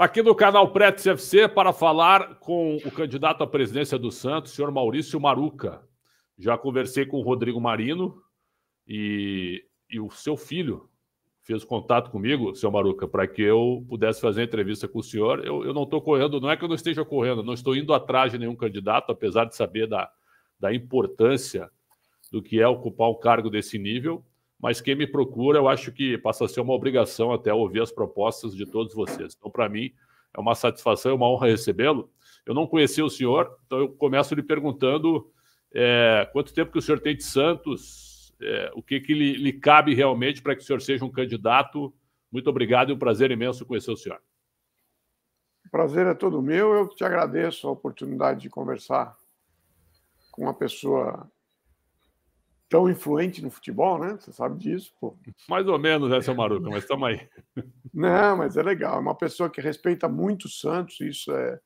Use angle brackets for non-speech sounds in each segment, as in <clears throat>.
aqui no canal Pretz FC para falar com o candidato à presidência do Santos, senhor Maurício Maruca. Já conversei com o Rodrigo Marino e, e o seu filho fez contato comigo, senhor Maruca, para que eu pudesse fazer a entrevista com o senhor. Eu, eu não estou correndo, não é que eu não esteja correndo, não estou indo atrás de nenhum candidato, apesar de saber da, da importância do que é ocupar um cargo desse nível mas quem me procura, eu acho que passa a ser uma obrigação até ouvir as propostas de todos vocês. Então, para mim, é uma satisfação, e é uma honra recebê-lo. Eu não conheci o senhor, então eu começo lhe perguntando é, quanto tempo que o senhor tem de Santos, é, o que, que lhe, lhe cabe realmente para que o senhor seja um candidato. Muito obrigado e um prazer imenso conhecer o senhor. O prazer é todo meu. Eu te agradeço a oportunidade de conversar com uma pessoa tão influente no futebol, né? Você sabe disso, pô. Mais ou menos, né, seu é. Maruca, mas estamos aí. Não, mas é legal. É uma pessoa que respeita muito o Santos, isso é,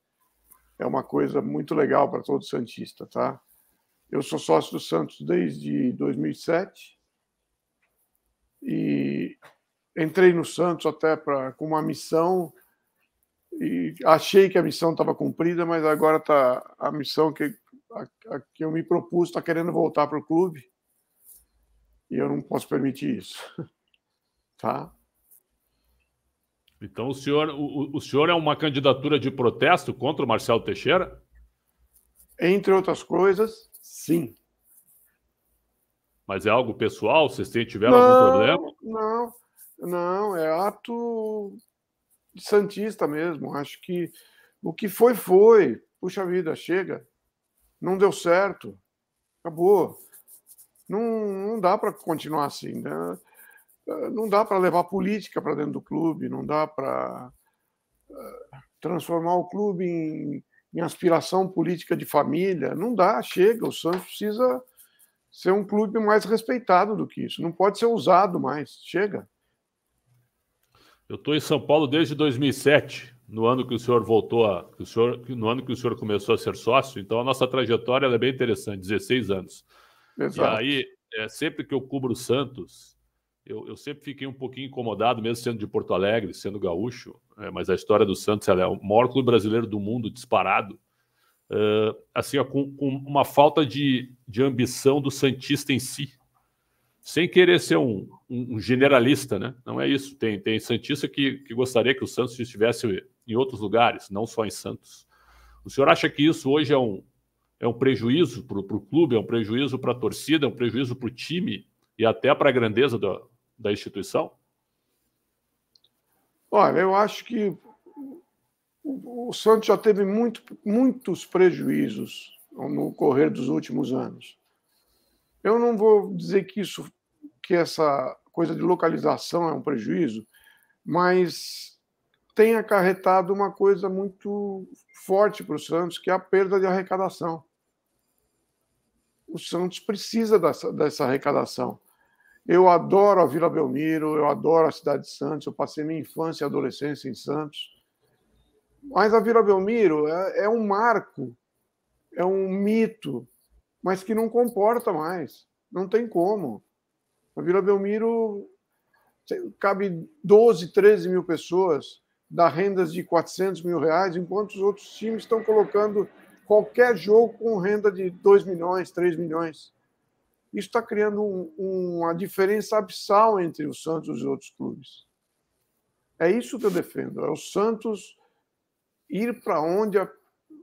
é uma coisa muito legal para todo Santista, tá? Eu sou sócio do Santos desde 2007 e entrei no Santos até pra, com uma missão e achei que a missão estava cumprida, mas agora tá a missão que, a, a que eu me propus está querendo voltar para o clube e eu não posso permitir isso. <laughs> Tá? Então o senhor, o, o senhor é uma candidatura de protesto contra o Marcelo Teixeira? Entre outras coisas, sim. Mas é algo pessoal? Vocês tiveram não, algum problema? Não, não, é ato de santista mesmo. Acho que o que foi, foi. Puxa vida, chega. Não deu certo. Acabou. Não, não dá para continuar assim. Né? Não dá para levar política para dentro do clube, não dá para eh, transformar o clube em, em aspiração política de família. Não dá, chega. O Santos precisa ser um clube mais respeitado do que isso. Não pode ser usado mais. Chega. Eu estou em São Paulo desde 2007, no ano que o senhor voltou a, o senhor, no ano que o senhor começou a ser sócio. Então a nossa trajetória é bem interessante, 16 anos. Exato. E aí, é, sempre que eu cubro o Santos, eu, eu, sempre fiquei um pouquinho incomodado, mesmo sendo de Porto Alegre, sendo gaúcho, é, mas a história do Santos é o maior clube brasileiro do mundo, disparado. Uh, assim, ó, com, com, uma falta de, de ambição do Santista em si. Sem querer ser um, um, um generalista, né? Não é isso. Tem, tem Santista que, que gostaria que o Santos estivesse em outros lugares, não só em Santos. O senhor acha que isso hoje é um, é um prejuízo para o clube, é um prejuízo para a torcida, é um prejuízo para o time e até para a grandeza da instituição? Olha, eu acho que o, o Santos já teve muito, muitos prejuízos no correr dos últimos anos. Eu não vou dizer que isso, que essa coisa de localização é um prejuízo, mas tem acarretado uma coisa muito forte para o Santos, que é a perda de arrecadação o Santos precisa dessa, dessa arrecadação. Eu adoro a Vila Belmiro, eu adoro a cidade de Santos, eu passei minha infância e adolescência em Santos. Mas a Vila Belmiro é, é um marco, é um mito, mas que não comporta mais. Não tem como. A Vila Belmiro cabe 12, 13 mil pessoas, dá rendas de 400 mil reais, enquanto os outros times estão colocando qualquer jogo com renda de 2 milhões, 3 milhões. Isso está criando um, uma diferença abissal entre o Santos e os outros clubes. É isso que eu defendo. É o Santos ir para onde a,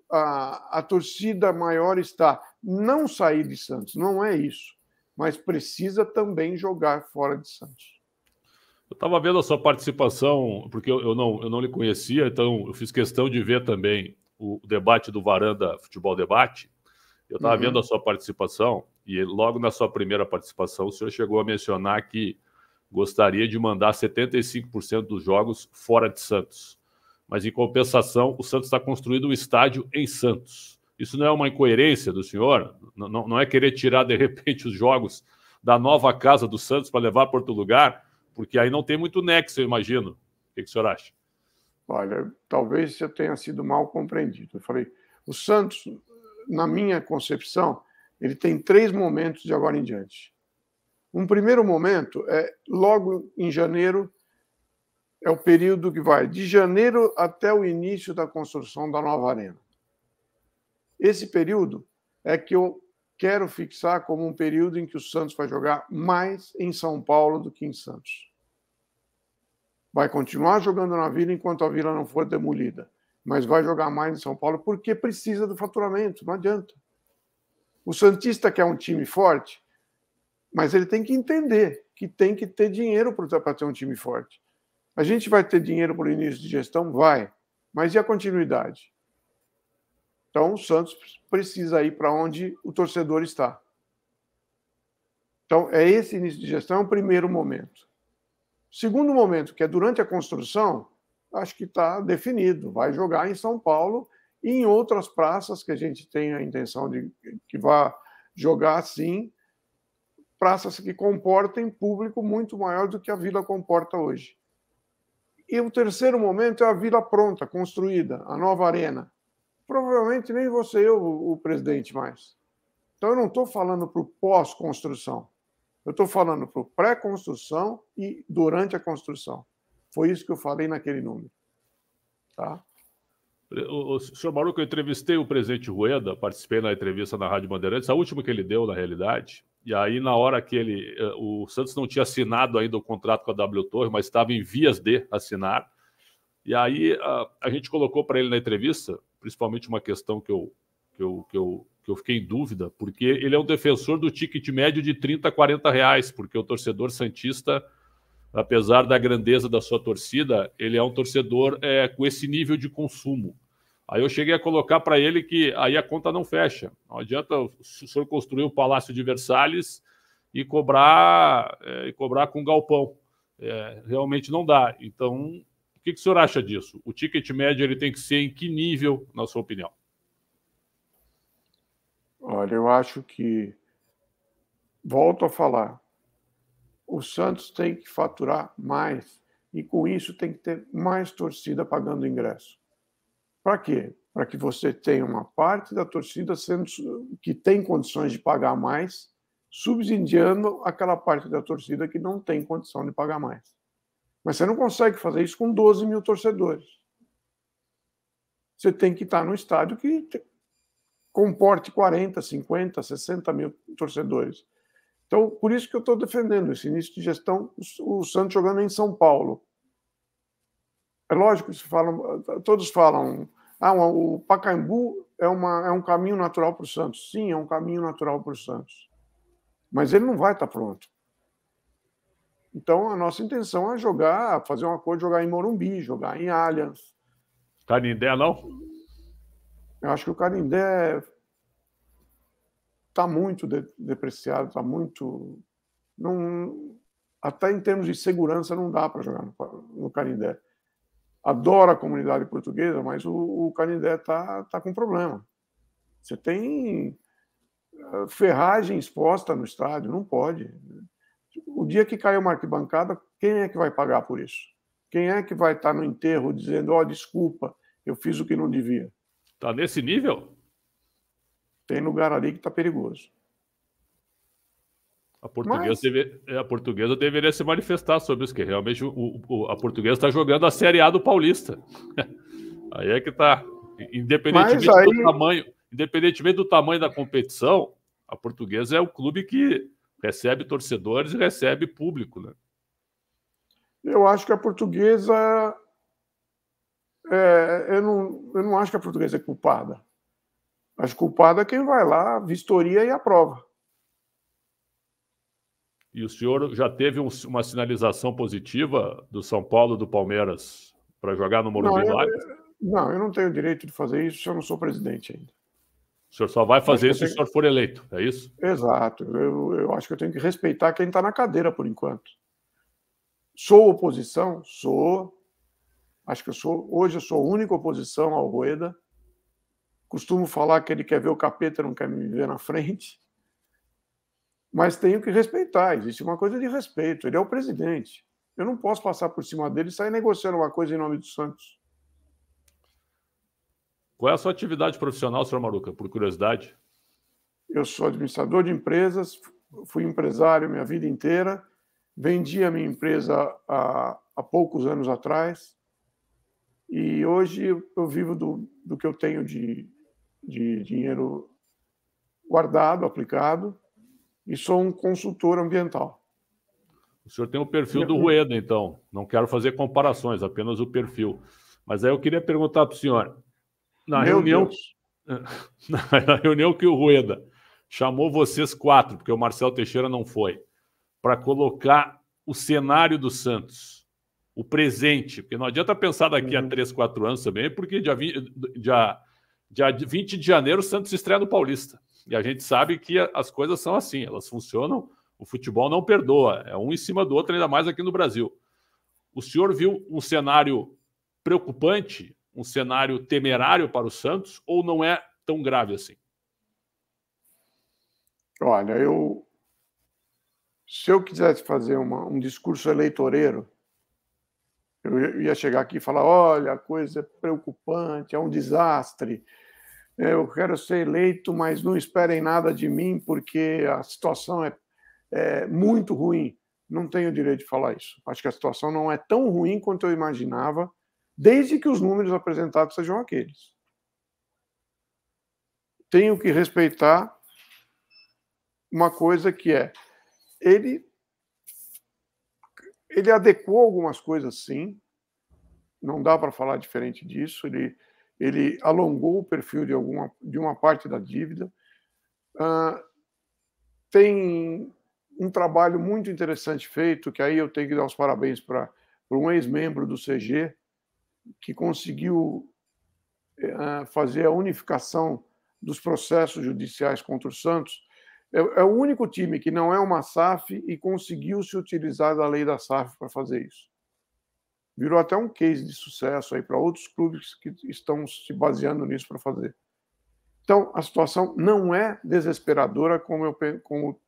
a, a torcida maior está. Não sair de Santos, não é isso. Mas precisa também jogar fora de Santos. Eu estava vendo a sua participação, porque eu, eu, não, eu não lhe conhecia, então eu fiz questão de ver também o debate do Varanda Futebol Debate, eu estava uhum. vendo a sua participação e logo na sua primeira participação o senhor chegou a mencionar que gostaria de mandar 75% dos jogos fora de Santos. Mas em compensação, o Santos está construindo um estádio em Santos. Isso não é uma incoerência do senhor? Não, não, é querer tirar de repente os jogos da nova casa do Santos para levar para outro lugar? Porque aí não tem muito nexo, eu imagino. O que, que o senhor acha? Olha, talvez eu tenha sido mal compreendido. Eu falei, o Santos, na minha concepção, ele tem três momentos de agora em diante. Um primeiro momento é logo em janeiro, é o período que vai de janeiro até o início da construção da nova arena. Esse período é que eu quero fixar como um período em que o Santos vai jogar mais em São Paulo do que em Santos vai continuar jogando na Vila enquanto a Vila não for demolida, mas vai jogar mais em São Paulo porque precisa do faturamento, não adianta. O Santista quer é um time forte, mas ele tem que entender que tem que ter dinheiro para ter um time forte. A gente vai ter dinheiro para o início de gestão? Vai. Mas e a continuidade? Então o Santos precisa ir para onde o torcedor está. Então é esse início de gestão, é o primeiro momento. Segundo momento, que é durante a construção, acho que está definido, vai jogar em São Paulo e em outras praças que a gente tem a intenção de que vá jogar sim, praças que comportem público muito maior do que a vila comporta hoje. E o terceiro momento é a vila pronta, construída, a nova arena. Provavelmente nem você eu o presidente mais. Então eu não estou falando para o pós-construção. Eu estou falando para pré-construção e durante a construção. Foi isso que eu falei naquele número. Tá? O, o senhor Maruco, eu entrevistei o presidente Rueda, participei na entrevista na Rádio Bandeirantes, a última que ele deu, na realidade. E aí, na hora que ele. Eh, o Santos não tinha assinado ainda o contrato com a W Torre, mas estava em vias de assinar. E aí, a, a gente colocou para ele na entrevista, principalmente uma questão que eu que eu, que eu, que eu fiquei em dúvida, porque ele é um defensor do ticket médio de 30, 40 reais, porque o torcedor Santista, apesar da grandeza da sua torcida, ele é um torcedor é, com esse nível de consumo. Aí eu cheguei a colocar para ele que aí a conta não fecha. Não adianta o senhor construir o Palácio de Versalhes e cobrar, é, e cobrar com galpão. É, realmente não dá. Então, o que, que o senhor acha disso? O ticket médio ele tem que ser em que nível, na sua opinião? Olha, eu acho que, volto a falar, o Santos tem que faturar mais e com isso tem que ter mais torcida pagando ingresso. Para quê? Para que você tenha uma parte da torcida sendo, que tem condições de pagar mais, subsidiando aquela parte da torcida que não tem condição de pagar mais. Mas você não consegue fazer isso com 12 mil torcedores. Você tem que estar no estádio que comporte 40, 50, 60 mil torcedores. Então, por isso que eu estou defendendo esse início de gestão, o Santos jogando em São Paulo. É lógico que falam, todos falam, ah, o Pacaembu é, uma, é um caminho natural para o Santos. Sim, é um caminho natural para o Santos. Mas ele não vai estar tá pronto. Então, a nossa intenção é jogar, fazer um acordo, jogar em Morumbi, jogar em Allianz. Canindé, tá não? Eu acho que o Carindé está muito de, depreciado, está muito. Não, até em termos de segurança, não dá para jogar no, no Canindé. Adora a comunidade portuguesa, mas o, o está tá com problema. Você tem eh, ferragem exposta no estádio, não pode. O dia que caiu uma arquibancada, quem é que vai pagar por isso? Quem é que vai estar tá no enterro dizendo: ó, oh, desculpa, eu fiz o que não devia? Tá nesse nível? Tem lugar ali que tá perigoso. A portuguesa, Mas... deve, é, a portuguesa deveria se manifestar sobre isso, que realmente o, o, a portuguesa está jogando a Série A do Paulista. <laughs> aí é que tá. Independentemente aí... do tamanho, independentemente do tamanho da competição, a portuguesa é o clube que recebe torcedores e recebe público, né? Eu acho que a portuguesa é, eu, não, eu não acho que a portuguesa é culpada. Acho culpada é quem vai lá, vistoria e aprova. E o senhor já teve um, uma sinalização positiva do São Paulo, do Palmeiras, para jogar no Morumbi não, eu, Não, eu não tenho direito de fazer isso, eu não sou presidente ainda. O senhor só vai fazer isso tenho... se o senhor for eleito, é isso? Exato. Eu, eu acho que eu tenho que respeitar quem está na cadeira por enquanto. Sou oposição? Sou acho que eu sou, hoje eu sou a única oposição ao Rueda. Costumo falar que ele quer ver o capeta, não quer me ver na frente. Mas tenho que respeitar, existe uma coisa de respeito. Ele é o presidente. Eu não posso passar por cima dele e sair negociando uma coisa em nome do Santos. Qual é a sua atividade profissional, senhor Maruca, por curiosidade? Eu sou administrador de empresas, fui empresário minha vida inteira, vendi a minha empresa há, há poucos anos atrás, e hoje eu vivo do, do que eu tenho de, de dinheiro guardado, aplicado, e sou um consultor ambiental. O senhor tem o perfil do Rueda, então. Não quero fazer comparações, apenas o perfil. Mas aí eu queria perguntar para o senhor: na Meu reunião, Deus. <laughs> na reunião que o Rueda chamou vocês quatro, porque o Marcel Teixeira não foi, para colocar o cenário do Santos o presente, porque não adianta pensar daqui uhum. a três, quatro anos também, porque dia 20, dia, dia 20 de janeiro o Santos estreia no Paulista. E a gente sabe que as coisas são assim, elas funcionam, o futebol não perdoa, é um em cima do outro, ainda mais aqui no Brasil. O senhor viu um cenário preocupante, um cenário temerário para o Santos, ou não é tão grave assim? Olha, eu. Se eu quisesse fazer uma, um discurso eleitoreiro, eu ia chegar aqui e falar: olha, a coisa é preocupante, é um desastre. É, eu quero ser eleito, mas não esperem nada de mim, porque a situação é, é muito ruim. Não tenho o direito de falar isso. Acho que a situação não é tão ruim quanto eu imaginava, desde que os números apresentados sejam aqueles. Tenho que respeitar uma coisa que é: ele ele adequou algumas coisas, sim. Não dá para falar diferente disso. Ele, ele alongou o perfil de, alguma, de uma parte da dívida. Uh, tem um trabalho muito interessante feito, que aí eu tenho que dar os parabéns para um ex-membro do CG, que conseguiu uh, fazer a unificação dos processos judiciais contra o Santos é, é, o único time que não é uma SAF e conseguiu se utilizar da lei da SAF para fazer isso. Virou até um case de sucesso aí para outros clubes que estão se baseando nisso para fazer. Então, a situação não é desesperadora como eu, como,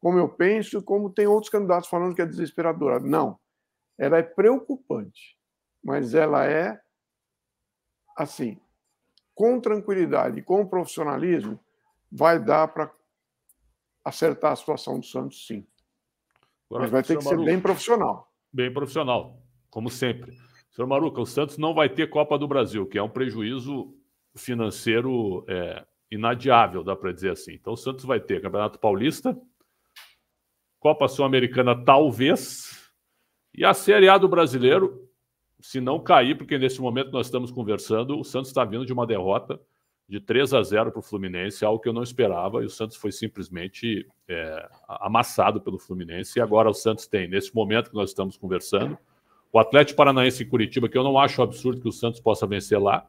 como eu penso e como tem outros candidatos falando que é desesperadora. Não. Ela é preocupante, mas ela é, assim, com tranquilidade, com profissionalismo, vai dar para acertar a situação do Santos, sim. Agora, Mas vai ter que ser bem profissional. Bem profissional, como sempre. Senhor Maruca, o Santos não vai ter Copa do Brasil, que é um prejuízo financeiro é, inadiável, dá para dizer assim. Então o Santos vai ter Campeonato Paulista, Copa Sul-Americana talvez, e a Série A do Brasileiro, se não cair, porque nesse momento nós estamos conversando, o Santos está vindo de uma derrota de 3 a 0 para o Fluminense, algo que eu não esperava, e o Santos foi simplesmente é, amassado pelo Fluminense. E agora o Santos tem, nesse momento que nós estamos conversando, o Atlético Paranaense em Curitiba, que eu não acho absurdo que o Santos possa vencer lá,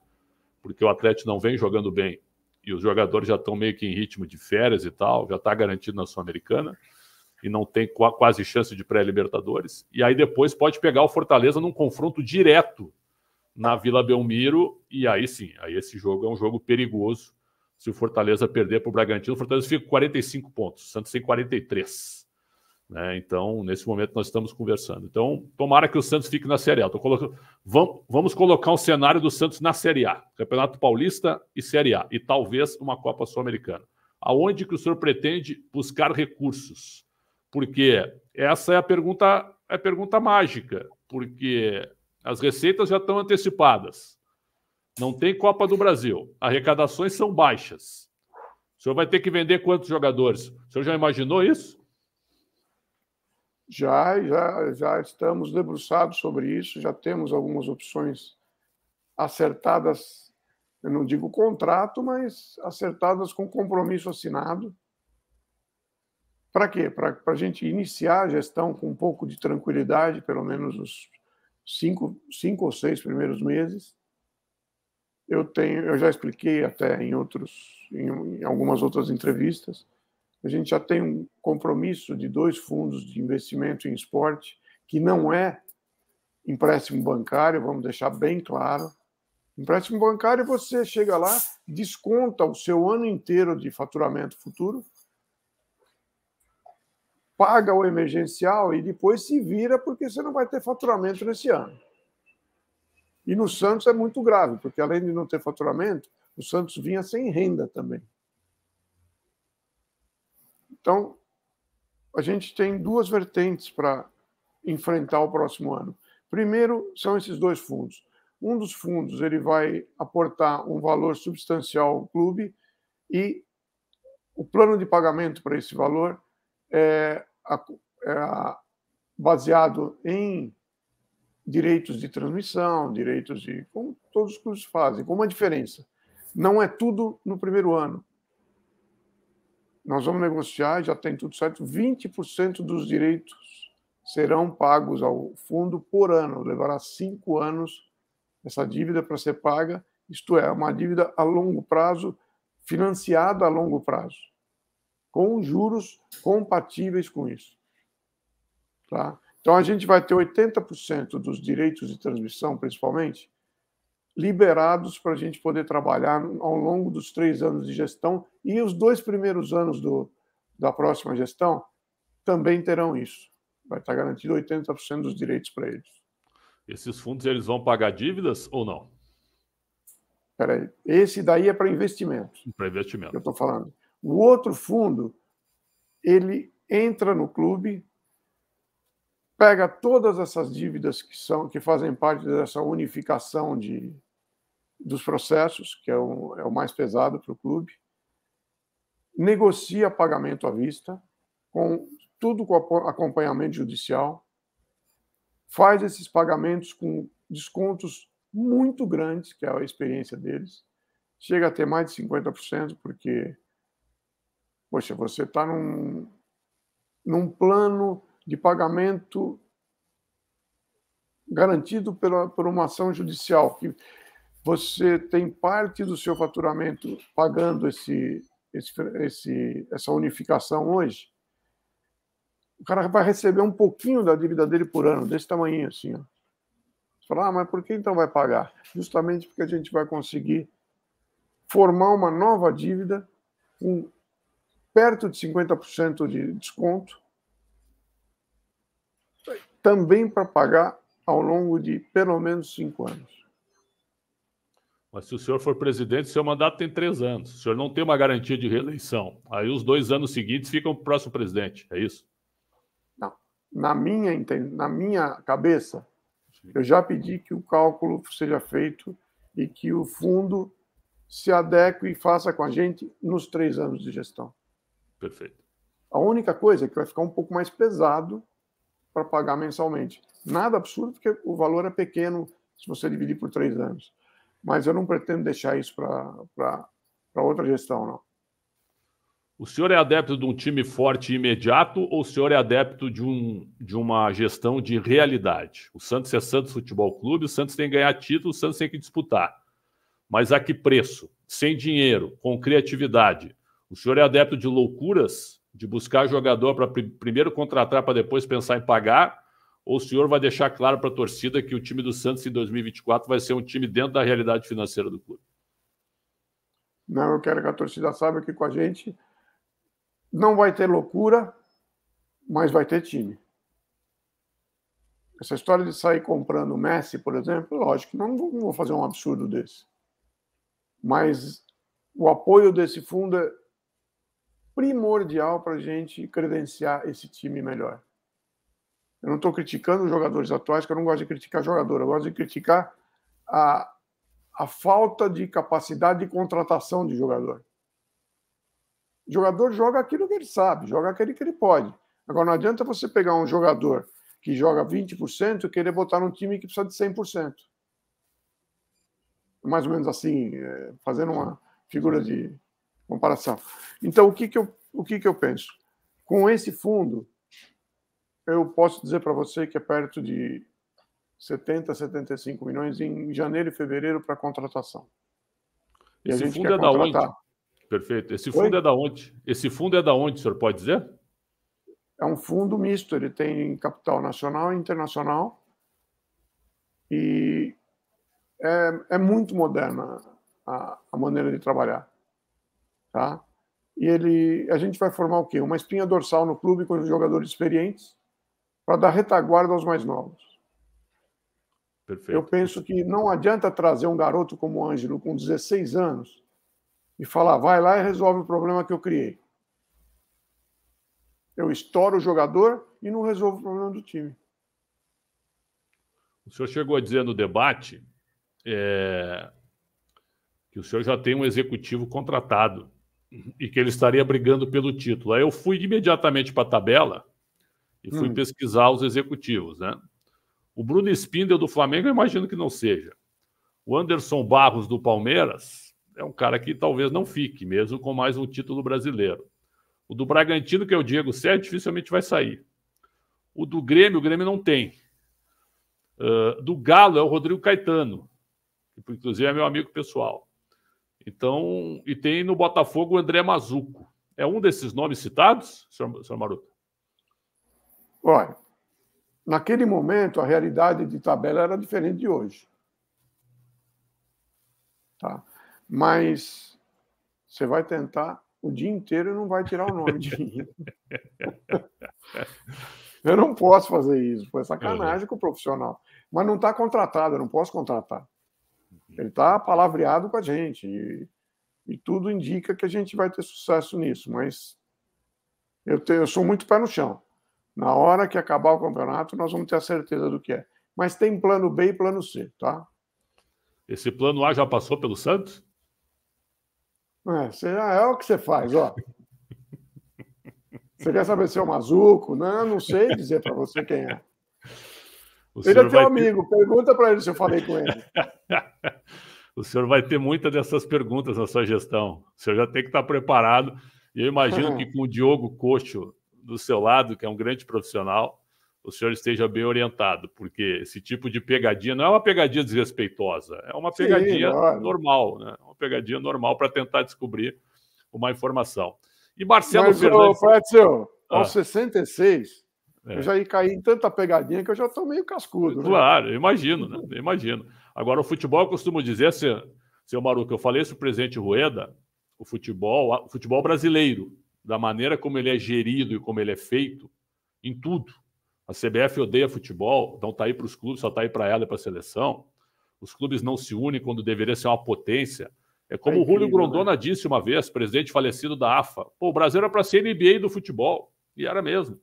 porque o Atlético não vem jogando bem e os jogadores já estão meio que em ritmo de férias e tal, já está garantido na Sul-Americana e não tem quase chance de pré-Libertadores. E aí depois pode pegar o Fortaleza num confronto direto na Vila Belmiro, e aí sim, aí esse jogo é um jogo perigoso. Se o Fortaleza perder para o Bragantino, o Fortaleza fica com 45 pontos, o Santos tem 43. Né? Então, nesse momento, nós estamos conversando. Então, tomara que o Santos fique na Série A. Colocando... Vamos, colocar um cenário do Santos na Série A. Campeonato Paulista e Série A. E talvez uma Copa Sul-Americana. Aonde que o senhor pretende buscar recursos? Porque essa é a pergunta, é a pergunta mágica. Porque as receitas já estão antecipadas. Não tem Copa do Brasil. Arrecadações são baixas. O senhor vai ter que vender quantos jogadores? O senhor já imaginou isso? Já, já, já estamos debruçados sobre isso, já temos algumas opções acertadas, eu não digo contrato, mas acertadas com compromisso assinado. Para quê? Para a gente iniciar a gestão com um pouco de tranquilidade, pelo menos os cinco, cinco ou seis primeiros meses, eu tenho, eu já expliquei até em outros, em, em algumas outras entrevistas, a gente já tem um compromisso de dois fundos de investimento em esporte que não é empréstimo bancário, vamos deixar bem claro. Empréstimo bancário, você chega lá, desconta o seu ano inteiro de faturamento futuro paga o emergencial e depois se vira porque você não vai ter faturamento nesse ano. E no Santos é muito grave, porque além de não ter faturamento, o Santos vinha sem renda também. Então, a gente tem duas vertentes para enfrentar o próximo ano. Primeiro, são esses dois fundos. Um dos fundos ele vai aportar um valor substancial ao clube e o plano de pagamento para esse valor é, é, baseado em direitos de transmissão, direitos de. como todos os cursos fazem, com uma diferença. Não é tudo no primeiro ano. Nós vamos negociar, já tem tudo certo, 20% dos direitos serão pagos ao fundo por ano. Levará cinco anos essa dívida para ser paga, isto é, uma dívida a longo prazo, financiada a longo prazo com juros compatíveis com isso. Tá? Então, a gente vai ter 80% dos direitos de transmissão, principalmente, liberados para a gente poder trabalhar ao longo dos três anos de gestão e os dois primeiros anos do, da próxima gestão também terão isso. Vai estar garantido 80% dos direitos para eles. Esses fundos eles vão pagar dívidas ou não? Peraí, esse daí é para investimento. Para investimento. eu estou falando. O outro fundo, ele entra no clube, pega todas essas dívidas que são que fazem parte dessa unificação de, dos processos, que é o, é o mais pesado para o clube, negocia pagamento à vista, com tudo com acompanhamento judicial, faz esses pagamentos com descontos muito grandes, que é a experiência deles, chega a ter mais de 50%, porque Poxa, você está num, num plano de pagamento garantido pela, por uma ação judicial, que você tem parte do seu faturamento pagando esse, esse, esse, essa unificação hoje, o cara vai receber um pouquinho da dívida dele por ano, desse tamanho assim. Ó. Você fala, ah, mas por que então vai pagar? Justamente porque a gente vai conseguir formar uma nova dívida com perto de 50% de desconto, também para pagar ao longo de pelo menos cinco anos. Mas se o senhor for presidente, seu mandato tem três anos. O senhor não tem uma garantia de reeleição. Aí os dois anos seguintes ficam para o próximo presidente, é isso? Não. Na minha, na minha cabeça, Sim. eu já pedi que o cálculo seja feito e que o fundo se adeque e faça com a gente nos três anos de gestão. Perfeito. A única coisa é que vai ficar um pouco mais pesado para pagar mensalmente. Nada absurdo, porque o valor é pequeno se você dividir por três anos. Mas eu não pretendo deixar isso para outra gestão, não. O senhor é adepto de um time forte e imediato ou o senhor é adepto de, um, de uma gestão de realidade? O Santos é Santos Futebol Clube, o Santos tem que ganhar título, o Santos tem que disputar. Mas a que preço? Sem dinheiro, com criatividade. O senhor é adepto de loucuras, de buscar jogador para pr primeiro contratar para depois pensar em pagar? Ou o senhor vai deixar claro para a torcida que o time do Santos em 2024 vai ser um time dentro da realidade financeira do clube? Não, eu quero que a torcida saiba que com a gente não vai ter loucura, mas vai ter time. Essa história de sair comprando o Messi, por exemplo, lógico que não, não vou fazer um absurdo desse. Mas o apoio desse fundo é primordial para a gente credenciar esse time melhor. Eu não estou criticando os jogadores atuais, que eu não gosto de criticar jogador, eu gosto de criticar a, a falta de capacidade de contratação de jogador. O jogador joga aquilo que ele sabe, joga aquele que ele pode. Agora, não adianta você pegar um jogador que joga 20% e querer botar num time que precisa de 100%. Mais ou menos assim, é, fazendo uma figura de, comparação. Então, o que, que, eu, o que, que eu penso? Com esse fundo, eu posso dizer para você que é perto de 70, 75 milhões em janeiro e fevereiro para contratação. E Esse fundo é da onde? Perfeito. Esse fundo Oi? é da onde? Esse fundo é da onde, o senhor pode dizer? É um fundo misto, ele tem capital nacional e internacional. E é, é muito moderna a, a maneira de trabalhar. Tá? E ele, a gente vai formar o quê? Uma espinha dorsal no clube com os jogadores experientes para dar retaguarda aos mais novos. Perfeito. Eu penso que não adianta trazer um garoto como o Ângelo com 16 anos e falar, vai lá e resolve o problema que eu criei. Eu estouro o jogador e não resolvo o problema do time. O senhor chegou a dizer no debate é, que o senhor já tem um executivo contratado e que ele estaria brigando pelo título. Aí eu fui imediatamente para a tabela e fui hum. pesquisar os executivos, né? O Bruno Spindel do Flamengo, eu imagino que não seja. O Anderson Barros do Palmeiras é um cara que talvez não fique, mesmo com mais um título brasileiro. O do Bragantino, que é o Diego Sérgio, dificilmente vai sair. O do Grêmio, o Grêmio não tem. Uh, do Galo é o Rodrigo Caetano, que inclusive é meu amigo pessoal. Então, e tem no Botafogo o André Mazuco. É um desses nomes citados, senhor, senhor Maruto? Olha, naquele momento a realidade de tabela era diferente de hoje. Tá? Mas você vai tentar o dia inteiro e não vai tirar o nome de mim. <laughs> eu não posso fazer isso, foi sacanagem uhum. com o profissional. Mas não está contratado, eu não posso contratar. Ele está palavreado com a gente. E, e, tudo indica que a gente vai ter sucesso nisso. Mas eu, eu sou muito pé no chão. Na hora que acabar o campeonato, nós vamos ter a certeza do que é. Mas tem plano B e plano C, tá? Esse plano A já passou pelo Santos? É, você, ah, é o que você faz, ó. Você quer saber se é o Mazuco? Não, não sei dizer para você quem é. O ele é teu amigo, ter... pergunta para ele se eu falei com ele. <laughs> o senhor vai ter muitas dessas perguntas na sua gestão. O senhor já tem que estar preparado. E eu imagino uhum. que com o Diogo Cocho do seu lado, que é um grande profissional, o senhor esteja bem orientado, porque esse tipo de pegadinha não é uma pegadinha desrespeitosa, é uma pegadinha Sim, normal, né? É uma pegadinha normal para tentar descobrir uma informação. E Marcelo Mas, Fernandes. Ô, Fátio, ah. aos 66, é. Eu já cair em tanta pegadinha que eu já estou meio cascudo. Né? Claro, né? imagino, né? Imagino. Agora, o futebol, eu costumo dizer, seu, seu Maruco, eu falei isso para o presidente Rueda, o futebol, o futebol brasileiro, da maneira como ele é gerido e como ele é feito, em tudo. A CBF odeia futebol, não está aí para os clubes, só está aí para ela e para a seleção. Os clubes não se unem quando deveria ser uma potência. É como é incrível, o Rúlio né? Grondona né? disse uma vez, presidente falecido da AFA: Pô, o Brasil era para ser NBA do futebol. E era mesmo.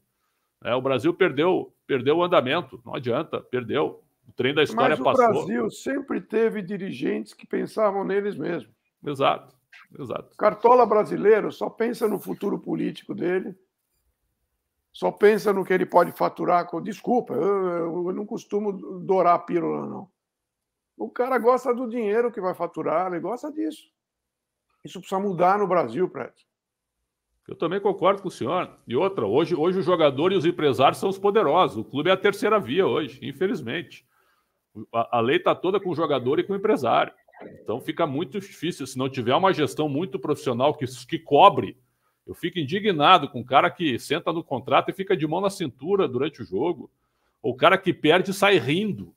É, o Brasil perdeu, perdeu o andamento. Não adianta, perdeu. O trem da história passou. Mas o passou. Brasil sempre teve dirigentes que pensavam neles mesmos. Exato, exato. Cartola brasileiro só pensa no futuro político dele, só pensa no que ele pode faturar. Com... Desculpa, eu, eu não costumo dourar a pílula, não. O cara gosta do dinheiro que vai faturar, ele gosta disso. Isso precisa mudar no Brasil, Prédio. Eu também concordo com o senhor. E outra, hoje, hoje o jogador e os empresários são os poderosos. O clube é a terceira via hoje, infelizmente. A, a lei está toda com o jogador e com o empresário. Então fica muito difícil. Se não tiver uma gestão muito profissional que, que cobre, eu fico indignado com o cara que senta no contrato e fica de mão na cintura durante o jogo. Ou o cara que perde e sai rindo.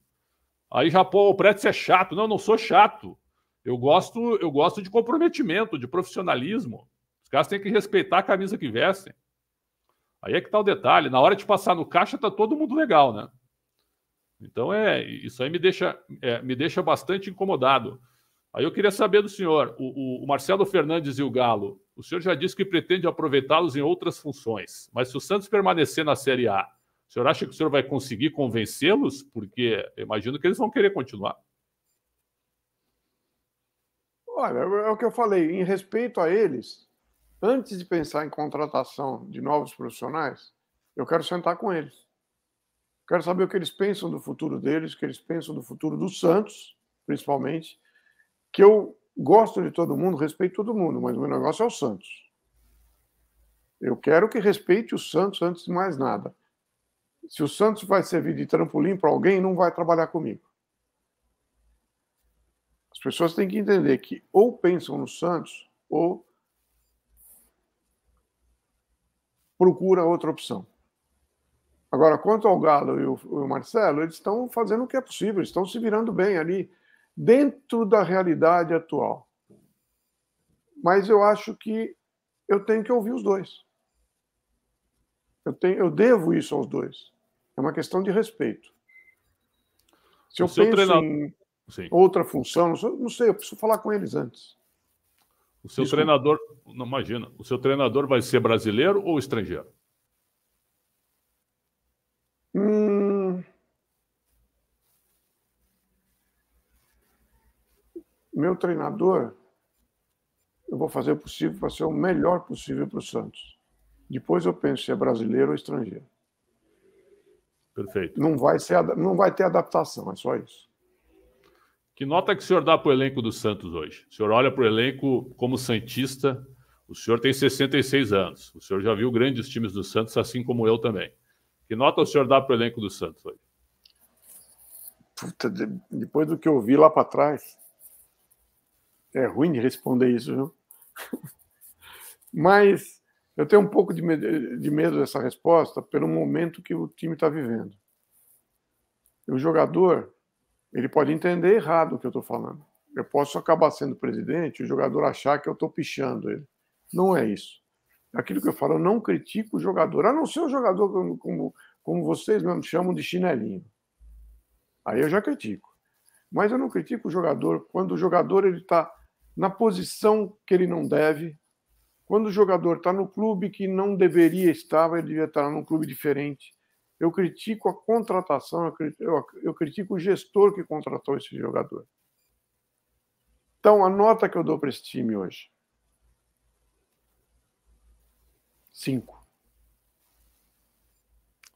Aí já, pô, o Prédio é chato. Não, não sou chato. Eu gosto, eu gosto de comprometimento, de profissionalismo caras têm que respeitar a camisa que vestem. Aí é que tá o detalhe. Na hora de passar no caixa, tá todo mundo legal, né? Então é isso aí me deixa, é, me deixa bastante incomodado. Aí eu queria saber do senhor, o, o, Marcelo Fernandes e o Galo, o senhor já disse que pretende aproveitá-los em outras funções, mas se o Santos permanecer na Série A, o senhor acha que o senhor vai conseguir convencê-los? Porque imagino que eles vão querer continuar. Olha, é, é o que eu falei, em respeito a eles, antes de pensar em contratação de novos profissionais, eu quero sentar com eles. Quero saber o que eles pensam do futuro deles, o que eles pensam do futuro do Santos, principalmente. Que eu gosto de todo mundo, respeito todo mundo, mas o meu negócio é o Santos. Eu quero que respeite o Santos antes de mais nada. Se o Santos vai servir de trampolim para alguém, não vai trabalhar comigo. As pessoas têm que entender que ou pensam no Santos ou procura outra opção. Agora, quanto ao Galo e o, Marcelo, eles estão fazendo o que é possível, estão se virando bem ali, dentro da realidade atual. Mas eu acho que eu tenho que ouvir os dois. Eu, tenho, eu devo isso aos dois. É uma questão de respeito. Se o eu penso treinador... em Sim. outra função, não sei, eu preciso falar com eles antes. O seu Desculpa. treinador, não imagina, o seu treinador vai ser brasileiro ou estrangeiro? Hum... Meu treinador, eu vou fazer o possível para ser o melhor possível para o Santos. Depois eu penso se é brasileiro ou estrangeiro. Perfeito. Não vai, ser, não vai ter adaptação, é só isso. Que nota que o senhor dá para o elenco do Santos hoje? O senhor olha para o elenco como Santista, o senhor tem 66 anos, o senhor já viu grandes times do Santos, assim como eu também. Que nota o senhor dá para o elenco do Santos hoje? Puta, depois do que eu vi lá para trás, é ruim de responder isso, viu? <laughs> Mas eu tenho um pouco de medo, de medo dessa resposta pelo momento que o time está vivendo. O jogador ele pode entender errado o que eu estou falando. Eu posso acabar sendo presidente e o jogador achar que eu estou pichando ele. Não é isso. Aquilo que eu falo, eu não critico o jogador, a não ser o jogador como, como, como vocês mesmo chamam de chinelinho. Aí eu já critico. Mas eu não critico o jogador quando o jogador ele está na posição que ele não deve, quando o jogador está no clube que não deveria estar, ele devia estar num clube diferente, eu critico a contratação, eu critico, eu critico o gestor que contratou esse jogador. Então, a nota que eu dou para esse time hoje: cinco.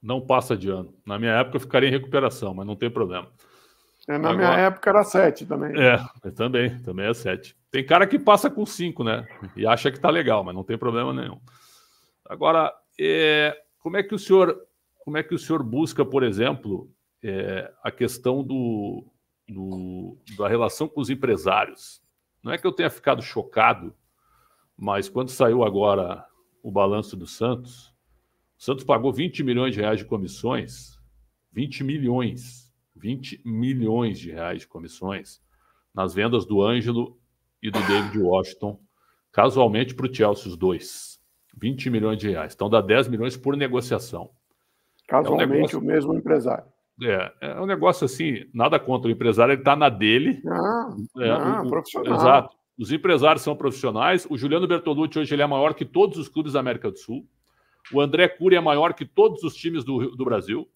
Não passa de ano. Na minha época eu ficaria em recuperação, mas não tem problema. É, na Agora... minha época era 7 também. É, também, também é 7. Tem cara que passa com 5, né? E acha que tá legal, mas não tem problema nenhum. Agora, é... como é que o senhor como é que o senhor busca, por exemplo, é, a questão do, do, da relação com os empresários? Não é que eu tenha ficado chocado, mas quando saiu agora o balanço do Santos, o Santos pagou 20 milhões de reais de comissões, 20 milhões, 20 milhões de reais de comissões nas vendas do Ângelo e do David Washington, casualmente para o Chelsea os dois. 20 milhões de reais. Então dá 10 milhões por negociação. Casualmente é um negócio... o mesmo empresário. É, é um negócio assim, nada contra o empresário, ele está na dele. Ah, é, ah, o, profissional. Exato. Os empresários são profissionais. O Juliano Bertolucci hoje ele é maior que todos os clubes da América do Sul. O André Cury é maior que todos os times do, do Brasil.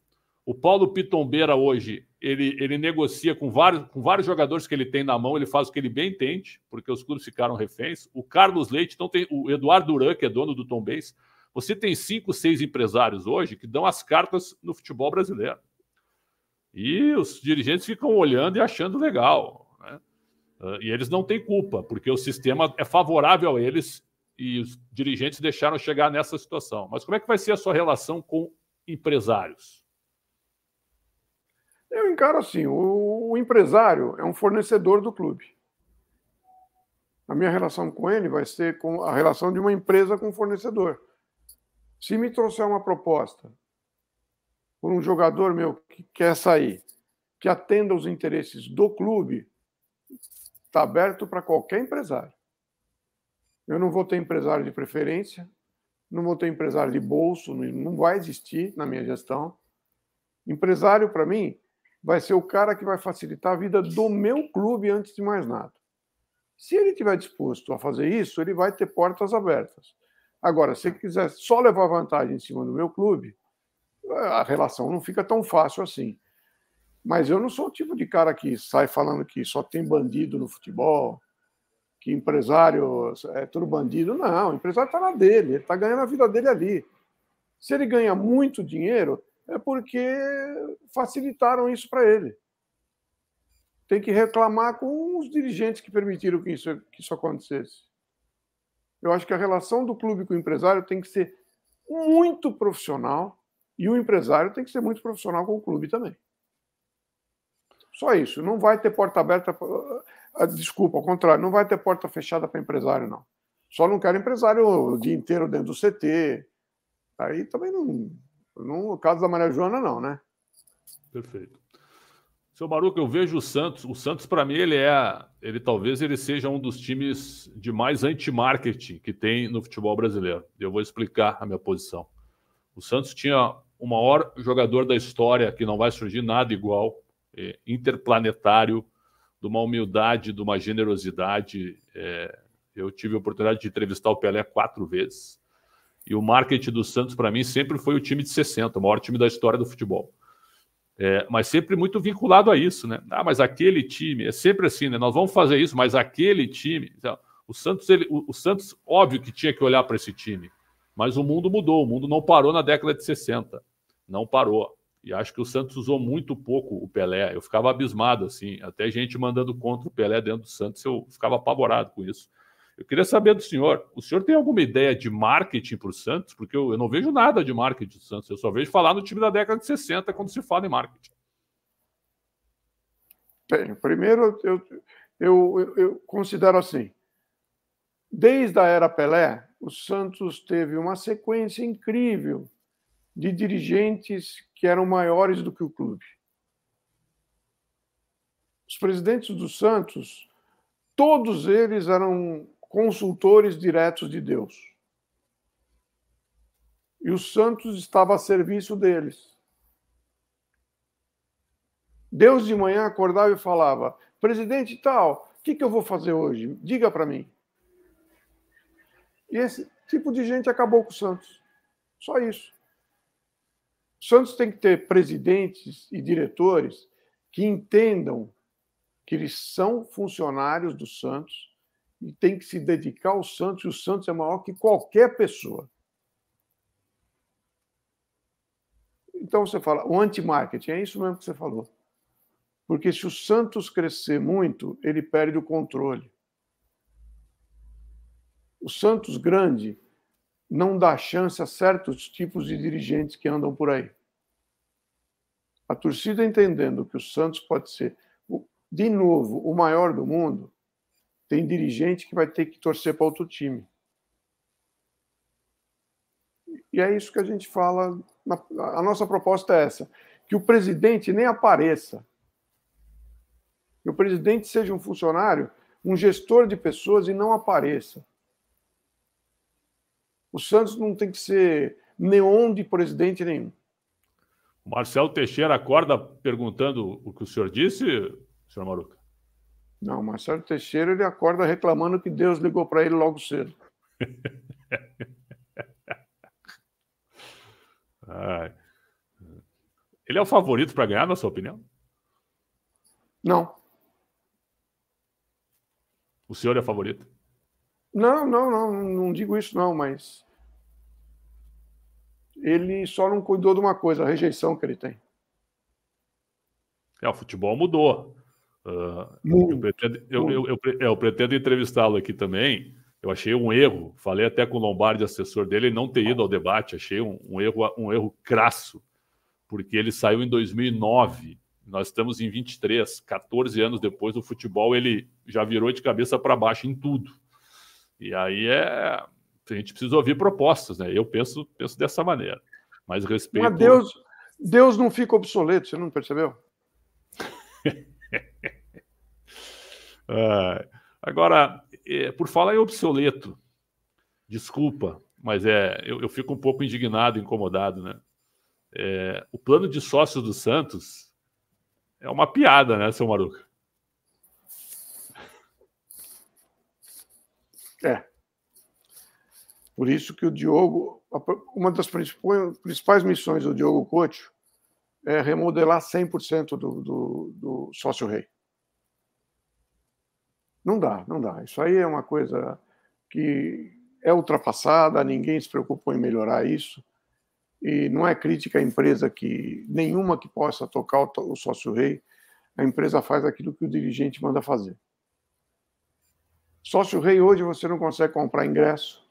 O Paulo Pitombeira hoje, ele, ele negocia com vários, com vários jogadores que ele tem na mão, ele faz o que ele bem entende, porque os clubes ficaram reféns. O Carlos Leite, então tem o Eduardo Duran, que é dono do Tom você tem cinco, seis empresários hoje que dão as cartas no futebol brasileiro. E os dirigentes ficam olhando e achando legal. Né? Ah, e eles não têm culpa, porque o sistema é favorável a eles e os dirigentes deixaram chegar nessa situação. Mas como é que vai ser a sua relação com empresários? Eu encaro assim: o, o, empresário é um fornecedor do clube. A minha relação com ele vai ser com a relação de uma empresa com um fornecedor. Se me trouxer uma proposta por um jogador meu que quer sair, que atenda aos interesses do clube, está aberto para qualquer empresário. Eu não vou ter empresário de preferência, não vou ter empresário de bolso, não vai existir na minha gestão. Empresário, para mim, vai ser o cara que vai facilitar a vida do meu clube antes de mais nada. Se ele estiver disposto a fazer isso, ele vai ter portas abertas. Agora, se ele quiser só levar vantagem em cima do meu clube, a relação não fica tão fácil assim. Mas eu não sou o tipo de cara que sai falando que só tem bandido no futebol, que empresário é tudo bandido. Não, o empresário está na dele, ele está ganhando a vida dele ali. Se ele ganha muito dinheiro, é porque facilitaram isso para ele. Tem que reclamar com os dirigentes que permitiram que isso, que isso acontecesse. Eu acho que a relação do clube com o empresário tem que ser muito profissional e o empresário tem que ser muito profissional com o clube também. Só isso. Não vai ter porta aberta. Ah, desculpa, ao contrário, não vai ter porta fechada para empresário, não. Só não quero empresário o dia inteiro dentro do CT. Aí também não. não no caso da Maria Joana, não, né? Perfeito. Seu Maruco, eu vejo o Santos. O Santos, para mim, ele é. Ele talvez ele seja um dos times de mais anti-marketing que tem no futebol brasileiro. Eu vou explicar a minha posição. O Santos tinha o maior jogador da história, que não vai surgir nada igual, é, interplanetário, de uma humildade, de uma generosidade. É, eu tive a oportunidade de entrevistar o Pelé quatro vezes. E o marketing do Santos, para mim, sempre foi o time de 60, o maior time da história do futebol. É, mas sempre muito vinculado a isso, né? Ah, mas aquele time, é sempre assim, né? Nós vamos fazer isso, mas aquele time. Então, o Santos, ele, o, o Santos, óbvio que tinha que olhar para esse time, mas o mundo mudou, o mundo não parou na década de 60. Não parou. E acho que o Santos usou muito pouco o Pelé. Eu ficava abismado, assim, até gente mandando contra o Pelé dentro do Santos, eu ficava apavorado com isso. Eu queria saber do senhor, o senhor tem alguma ideia de marketing para o Santos? Porque eu, eu, não vejo nada de marketing do Santos, eu só vejo falar no time da década de 60 quando se fala em marketing. Bem, Primeiro, eu, eu, eu considero assim, desde a era Pelé, o Santos teve uma sequência incrível de dirigentes que eram maiores do que o clube. Os presidentes do Santos, todos eles eram consultores diretos de Deus. E os santos estavam a serviço deles. Deus de manhã acordava e falava: Presidente tal, o que, que eu vou fazer hoje? Diga para mim. E esse tipo de gente acabou com o Santos. Só isso. Santos tem que ter presidentes e diretores que entendam que eles são funcionários do Santos e tem que se dedicar ao Santos, e o Santos é maior que qualquer pessoa. Então você fala, o anti-marketing, é isso mesmo que você falou. Porque se o Santos crescer muito, ele perde o controle. O Santos grande não dá chance a certos tipos de dirigentes que andam por aí. A torcida entendendo que o Santos pode ser, de novo, o maior do mundo, tem dirigente que vai ter que torcer para outro time. E é isso que a gente fala. Na, a nossa proposta é essa: que o presidente nem apareça. Que o presidente seja um funcionário, um gestor de pessoas e não apareça. O Santos não tem que ser neon de presidente nenhum. Marcelo Marcel Teixeira acorda perguntando o que o senhor disse, senhor Maruca? Não, Marcelo Teixeira ele acorda reclamando que Deus ligou para ele logo cedo. <laughs> ele é o favorito para ganhar, na sua opinião? Não. O senhor é o favorito? Não, não, não, não digo isso não, mas ele só não cuidou de uma coisa, a rejeição que ele tem. É, o futebol mudou. Uh, eu, pretendo, entrevistá-lo aqui também. Eu achei um erro, falei até com o Lombardi, assessor dele, não ter ido ao debate, achei um, um erro, um erro crasso, porque ele saiu em 2009, nós estamos em 23, 14 anos depois do futebol, ele já virou de cabeça para baixo em tudo. E aí é, a gente precisa ouvir propostas, né? Eu penso, penso dessa maneira. Mas respeito. Mas Deus, Deus não fica obsoleto, você não percebeu? <laughs> agora, eh, por falar em obsoleto, desculpa, mas é, eu, eu fico um pouco indignado, incomodado, né? É, o plano de sócios do Santos é uma piada, né, seu Maruca? <laughs> É. Por isso que o Diogo, uma das principais missões do Diogo Couto é, remodelar 100% do, do, do sócio-rei. Não dá, não dá. Isso aí é uma coisa que é ultrapassada, ninguém se preocupou em melhorar isso. E não é crítica à empresa que nenhuma que possa tocar o sócio rei, a empresa faz aquilo que o dirigente manda fazer. Sócio rei hoje você não consegue comprar ingresso.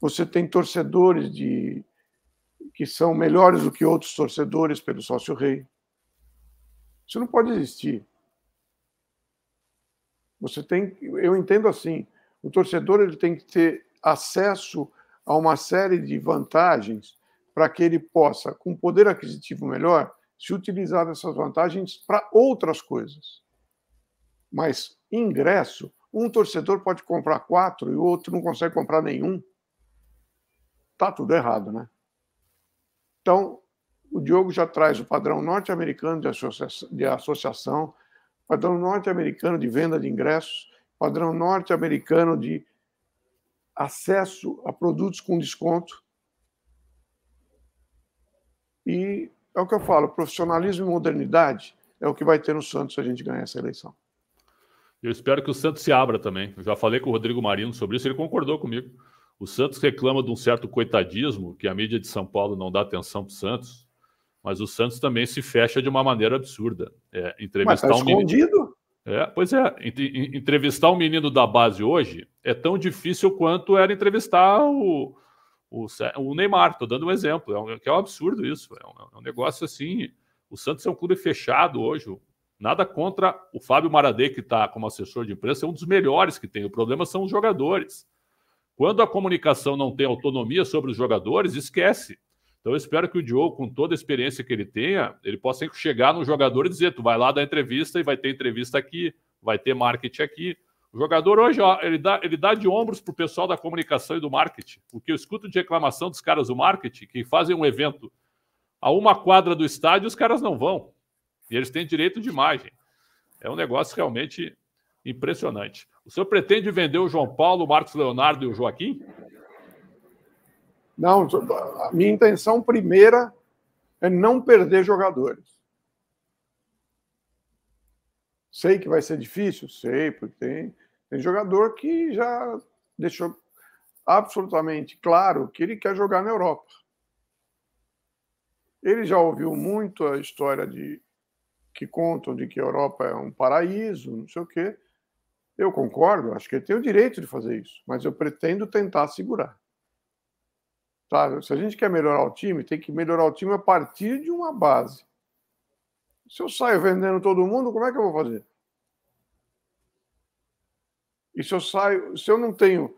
Você tem torcedores de que são melhores do que outros torcedores pelo sócio rei. Isso não pode existir. Você tem, eu entendo assim, o torcedor ele tem que ter acesso a uma série de vantagens para que ele possa, com poder aquisitivo melhor, se utilizar dessas vantagens para outras coisas. Mas ingresso, um torcedor pode comprar quatro e o outro não consegue comprar nenhum. Tá tudo errado, né? Então, o Diogo já traz o padrão norte-americano de, associa de associação, padrão norte-americano de venda de ingressos, padrão norte-americano de acesso a produtos com desconto. E é o que eu falo, profissionalismo e modernidade é o que vai ter no Santos se a gente ganhar essa eleição. Eu espero que o Santos se abra também. Eu já falei com o Rodrigo Marino sobre isso, ele concordou comigo. O Santos reclama de um certo coitadismo, que a mídia de São Paulo não dá atenção para o Santos, mas o Santos também se fecha de uma maneira absurda. É, entrevistar mas tá um escondido. Menino... É, pois é, entrevistar um menino da base hoje é tão difícil quanto era entrevistar o, o, o Neymar, estou dando um exemplo, é um, é um absurdo isso, é um, é um negócio assim, o Santos é um clube fechado hoje, Nada contra o Fábio Maradê, que está como assessor de imprensa, é um dos melhores que tem. O problema são os jogadores. Quando a comunicação não tem autonomia sobre os jogadores, esquece. Então eu espero que o Diogo, com toda a experiência que ele tenha, ele possa chegar no jogador e dizer: tu vai lá dar entrevista e vai ter entrevista aqui, vai ter marketing aqui. O jogador hoje, ó, ele, dá, ele dá de ombros para o pessoal da comunicação e do marketing. O que eu escuto de reclamação dos caras do marketing, que fazem um evento a uma quadra do estádio, os caras não vão. E eles têm direito de imagem. É um negócio realmente Impressionante. O senhor pretende vender o João Paulo, o Marcos Leonardo e o Joaquim? Não, a minha intenção primeira é não perder jogadores. Sei que vai ser difícil, sei, porque tem, tem jogador que já deixou absolutamente claro que ele quer jogar na Europa. Ele já ouviu muito a história de que contam de que a Europa é um paraíso, não sei o quê. Eu concordo, acho que ele tem o direito de fazer isso, mas eu pretendo tentar segurar. Tá? Se a gente quer melhorar o time, tem que melhorar o time a partir de uma base. Se eu saio vendendo todo mundo, como é que eu vou fazer? E se eu saio, se eu não tenho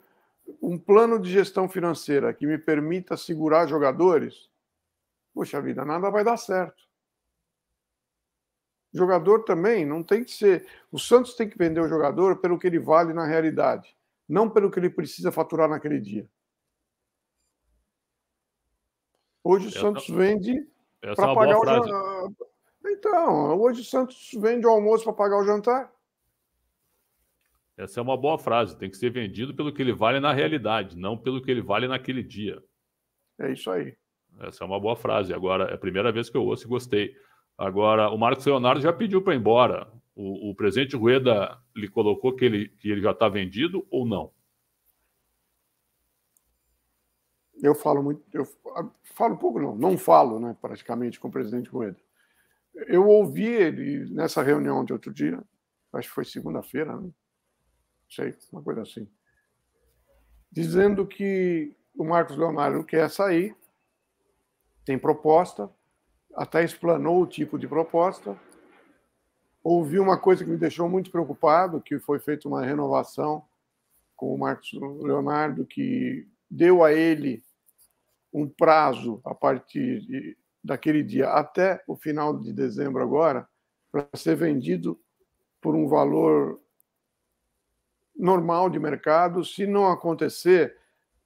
um plano de gestão financeira que me permita segurar jogadores, poxa vida, nada vai dar certo. O jogador também não tem que ser. O Santos tem que vender o jogador pelo que ele vale na realidade, não pelo que ele precisa faturar naquele dia. Hoje o Santos vende é para pagar o jantar. Então, hoje o Santos vende o almoço para pagar o jantar. Essa é uma boa frase. Tem que ser vendido pelo que ele vale na realidade, não pelo que ele vale naquele dia. É isso aí. Essa é uma boa frase. Agora, é a primeira vez que eu ouço e gostei. Agora, o Marcos Leonardo já pediu para ir embora. O, o presidente Rueda lhe colocou que ele, que ele já está vendido ou não? Eu falo muito, eu ah, falo pouco não, não falo, né, praticamente com o presidente Rueda. Eu ouvi ele nessa reunião de outro dia, acho que foi segunda-feira, né? não sei, uma coisa assim, dizendo que o Marcos Leonardo quer sair, tem proposta, até explanou o tipo de proposta. Ouvi uma coisa que me deixou muito preocupado, que foi feita uma renovação com o Marcos Leonardo, que deu a ele um prazo a partir de, daquele dia até o final de dezembro agora para ser vendido por um valor normal de mercado. Se não acontecer,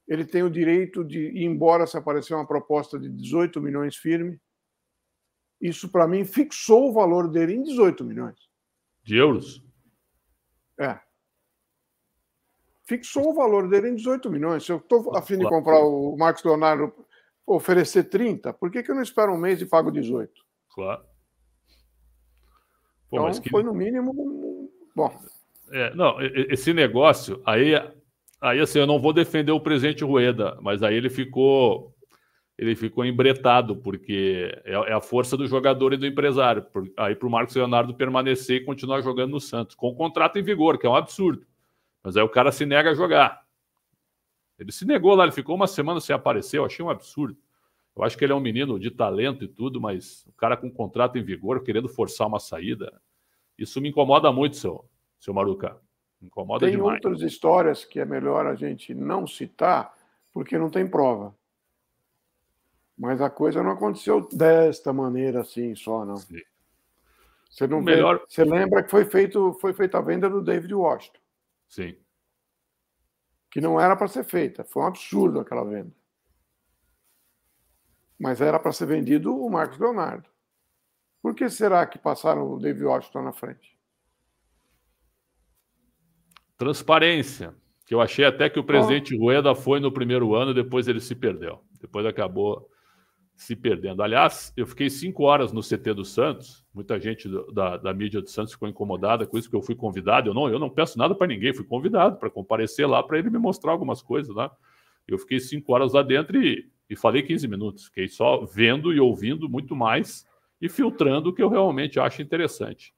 ele tem o direito de ir embora se aparecer uma proposta de 18 milhões firme isso, para mim, fixou o valor dele em 18 milhões. De euros? É. Fixou o valor dele em 18 milhões. Se eu estou afim de comprar o Marcos Leonardo oferecer 30, por que, que eu não espero um mês e pago 18? Claro. Pô, então, que... foi no mínimo. Bom. É, não, esse negócio, aí, aí assim, eu não vou defender o presidente Rueda, mas aí ele ficou ele ficou embretado, porque é, é, a força do jogador e do empresário. aí para o Marcos Leonardo permanecer e continuar jogando no Santos, com o contrato em vigor, que é um absurdo. Mas aí o cara se nega a jogar. Ele se negou lá, ele ficou uma semana sem aparecer, eu achei um absurdo. Eu acho que ele é um menino de talento e tudo, mas o cara com contrato em vigor, querendo forçar uma saída, isso me incomoda muito, seu, seu Maruca. Me incomoda tem demais. Tem outras histórias que é melhor a gente não citar, porque não tem prova. Mas a coisa não aconteceu desta maneira assim só, não. Sim. Você não melhor... vê, você lembra que foi feito foi feita a venda do David Washington. Sim. Que não era para ser feita, foi um absurdo aquela venda. Mas era para ser vendido o Marcos Leonardo. Por que será que passaram o David Washington na frente? Transparência. Que eu achei até que o presidente Rueda foi no primeiro ano, depois ele se perdeu. Depois acabou se perdendo. Aliás, eu fiquei cinco horas no CT do Santos. Muita gente do, da, da, mídia do Santos ficou incomodada com isso, que eu fui convidado. Eu não, eu não peço nada para ninguém, fui convidado para comparecer lá para ele me mostrar algumas coisas lá. Eu fiquei cinco horas lá dentro e, e falei 15 minutos. Fiquei só vendo e ouvindo muito mais e filtrando o que eu realmente acho interessante.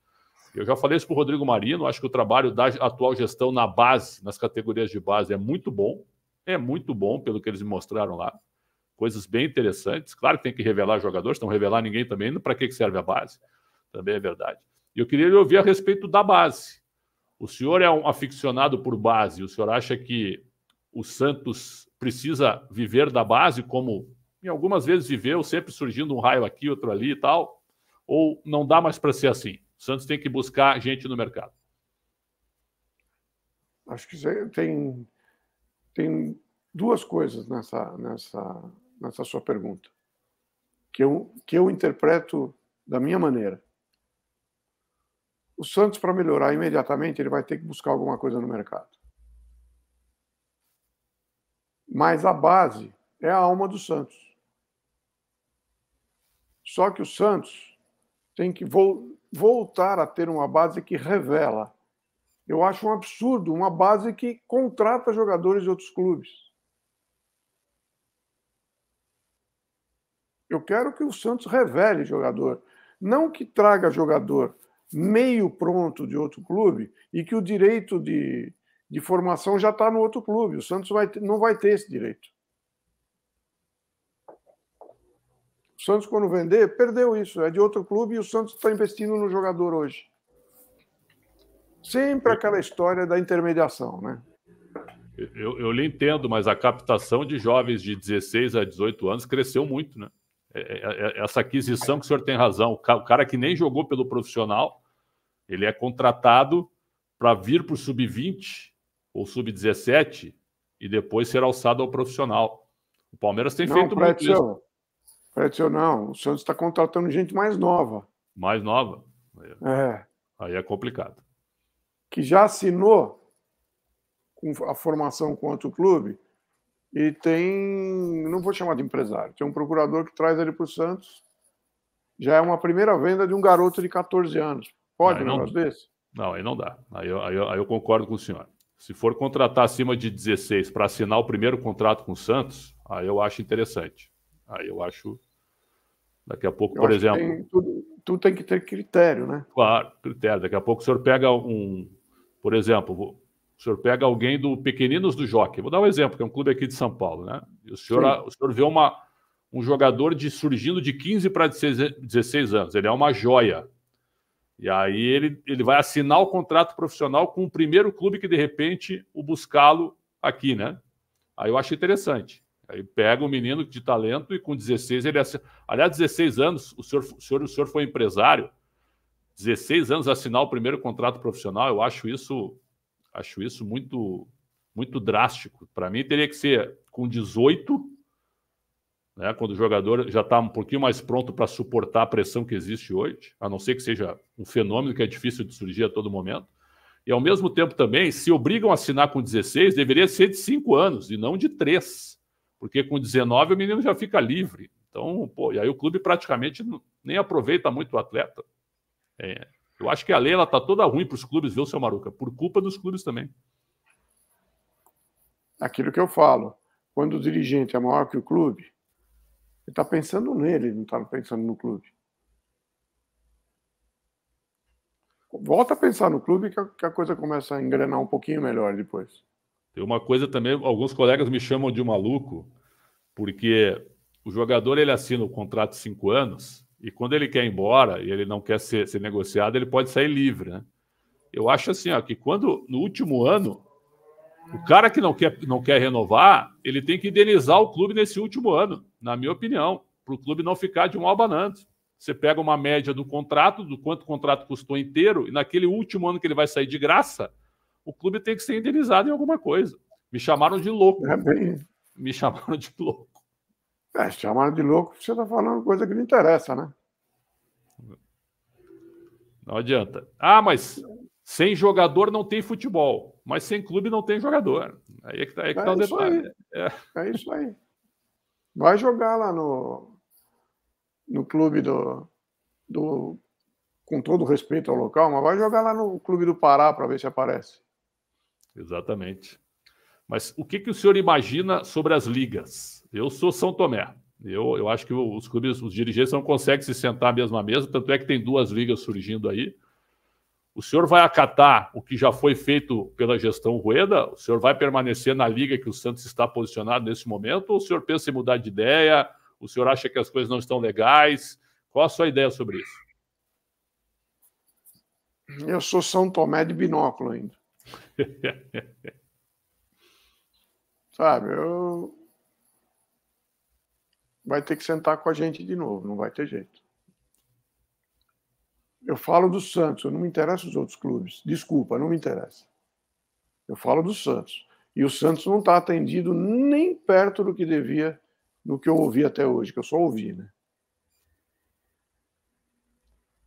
Eu já falei isso para o Rodrigo Marino, acho que o trabalho da atual gestão na base, nas categorias de base, é muito bom. É muito bom pelo que eles me mostraram lá coisas bem interessantes. Claro que tem que revelar jogadores, não revelar ninguém também, para que serve a base, também é verdade. E eu queria ouvir a respeito da base. O senhor é um aficionado por base, o senhor acha que o Santos precisa viver da base, como em algumas vezes viveu, sempre surgindo um raio aqui, outro ali e tal? Ou não dá mais para ser assim? O Santos tem que buscar gente no mercado. Acho que tem, tem duas coisas nessa, nessa nessa sua pergunta, que eu, que eu interpreto da minha maneira. O Santos, para melhorar imediatamente, ele vai ter que buscar alguma coisa no mercado. Mas a base é a alma do Santos. Só que o Santos tem que vo voltar a ter uma base que revela. Eu acho um absurdo uma base que contrata jogadores de outros clubes. Eu quero que o Santos revele jogador, não que traga jogador meio pronto de outro clube e que o direito de, de formação já está no outro clube. O Santos vai, não vai ter esse direito. O Santos, quando vender, perdeu isso. É de outro clube e o Santos está investindo no jogador hoje. Sempre aquela história da intermediação, né? Eu, eu lhe entendo, mas a captação de jovens de 16 a 18 anos cresceu muito, né? É, é, é, essa aquisição que o senhor tem razão. O cara que nem jogou pelo profissional, ele é contratado para vir para o sub-20 ou sub-17 e depois ser alçado ao profissional. O Palmeiras tem não, feito muito isso. Prédio, não, o Santos está contratando gente mais nova. Mais nova? É. Aí é complicado. Que já assinou com a formação com outro clube e tem, não vou chamar de empresário, tem um procurador que traz ele para o Santos. Já é uma primeira venda de um garoto de 14 anos. Pode não, um negócio não, desse? Não, aí não dá. Aí eu, aí, eu, aí eu concordo com o senhor. Se for contratar acima de 16 para assinar o primeiro contrato com o Santos, aí eu acho interessante. Aí eu acho. Daqui a pouco, eu por exemplo. Tem, tudo tem que ter critério, né? Claro, critério. Daqui a pouco o senhor pega um. Por exemplo, o senhor pega alguém do Pequeninos do Jockey. Vou dar um exemplo, que é um clube aqui de São Paulo, né? o senhor, o senhor vê uma, um jogador de surgindo de 15 para 16, 16 anos. Ele é uma joia. E aí ele, ele vai assinar o contrato profissional com o primeiro clube que, de repente, o buscá-lo aqui, né? Aí eu acho interessante. Aí pega o um menino de talento e com 16 ele assina. Aliás, 16 anos, o senhor, o senhor, o senhor foi empresário. 16 anos assinar o primeiro contrato profissional, eu acho isso Acho isso muito muito drástico. Para mim, teria que ser com 18, né, quando o jogador já está um pouquinho mais pronto para suportar a pressão que existe hoje, a não ser que seja um fenômeno que é difícil de surgir a todo momento. E, ao mesmo tempo, também, se obrigam a assinar com 16, deveria ser de 5 anos e não de 3, porque com 19 o menino já fica livre. Então, pô, e aí o clube praticamente nem aproveita muito o atleta. É, eu acho que a lei está toda ruim para os clubes, viu, seu Maruca? Por culpa dos clubes também. Aquilo que eu falo, quando o dirigente é maior que o clube, ele está pensando nele, não está pensando no clube. Volta a pensar no clube que a, que a coisa começa a engrenar um pouquinho melhor depois. Tem uma coisa também, alguns colegas me chamam de maluco, porque o jogador ele assina o contrato de cinco anos e quando ele quer ir embora e ele não quer ser, ser negociado, ele pode sair livre, né? Eu acho assim, ó, que quando no último ano o cara que não quer, não quer renovar, ele tem que indenizar o clube nesse último ano, na minha opinião, para o clube não ficar de um albanante. Você pega uma média do contrato, do quanto o contrato custou inteiro, e naquele último ano que ele vai sair de graça, o clube tem que ser indenizado em alguma coisa. Me chamaram de louco. É me chamaram de louco. É, chamado de louco, você está falando coisa que não interessa, né? Não adianta. Ah, mas sem jogador não tem futebol, mas sem clube não tem jogador. Aí é que está é que tá é tá o detalhe. É. é. isso aí. Vai jogar lá no, no clube do, do. Com todo respeito ao local, mas vai jogar lá no clube do Pará para ver se aparece. Exatamente. Mas o que, que o senhor imagina sobre as ligas? Eu sou São Tomé. Eu, eu acho que os clubes, os dirigentes não conseguem se sentar à mesma mesa, tanto é que tem duas ligas surgindo aí. O senhor vai acatar o que já foi feito pela gestão Rueda? O senhor vai permanecer na liga que o Santos está posicionado nesse momento? Ou o senhor pensa em mudar de ideia? O senhor acha que as coisas não estão legais? Qual a sua ideia sobre isso? Eu sou São Tomé de binóculo ainda. <laughs> Sabe, eu... vai ter que sentar com a gente de novo, não vai ter jeito. Eu falo do Santos, eu não me interessa os outros clubes. Desculpa, não me interessa. Eu falo do Santos. E o Santos não está atendido nem perto do que devia, no que eu ouvi até hoje, que eu só ouvi, né?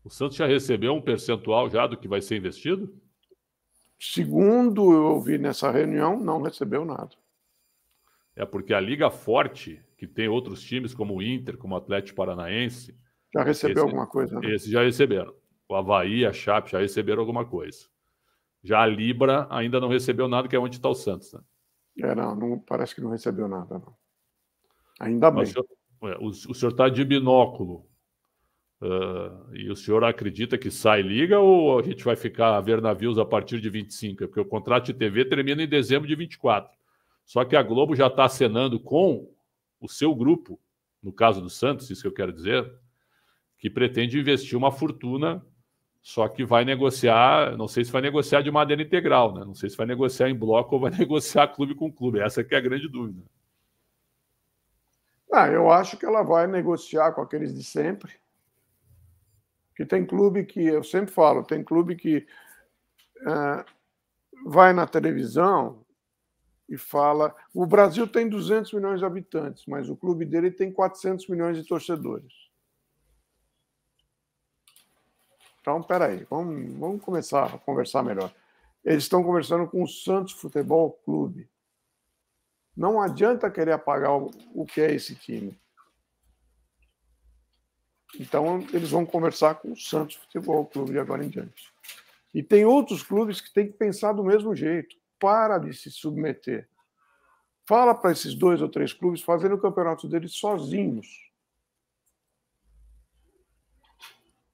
O Santos já recebeu um percentual já do que vai ser investido? Segundo eu ouvi nessa reunião, não recebeu nada. É porque a liga forte, que tem outros times como o Inter, como o Atlético Paranaense. Já recebeu esse, alguma coisa? Né? Esses já receberam. O Havaí, a Chape já receberam alguma coisa. Já a Libra ainda não recebeu nada, que é onde está o Santos. Né? É, não, não, parece que não recebeu nada, não. Ainda bem. O senhor é, está de binóculo. Uh, e o senhor acredita que sai liga ou a gente vai ficar a ver navios a partir de 25? É porque o contrato de TV termina em dezembro de 24. Só que a Globo já está acenando com o seu grupo, no caso do Santos, isso que eu quero dizer, que pretende investir uma fortuna, só que vai negociar, não sei se vai negociar de maneira integral, né? não sei se vai negociar em bloco ou vai <laughs> negociar clube com clube. Essa que é a grande dúvida. Ah, eu acho que ela vai negociar com aqueles de sempre. Que tem clube que, eu sempre falo, tem clube que uh, vai na televisão e fala: o Brasil tem 200 milhões de habitantes, mas o clube dele tem 400 milhões de torcedores. Então, peraí, vamos, vamos começar a conversar melhor. Eles estão conversando com o Santos Futebol Clube. Não adianta querer apagar o, o que é esse time. Então, eles vão conversar com o Santos Futebol Clube de agora em diante. E tem outros clubes que têm que pensar do mesmo jeito para de se submeter. Fala para esses dois ou três clubes fazerem o campeonato deles sozinhos.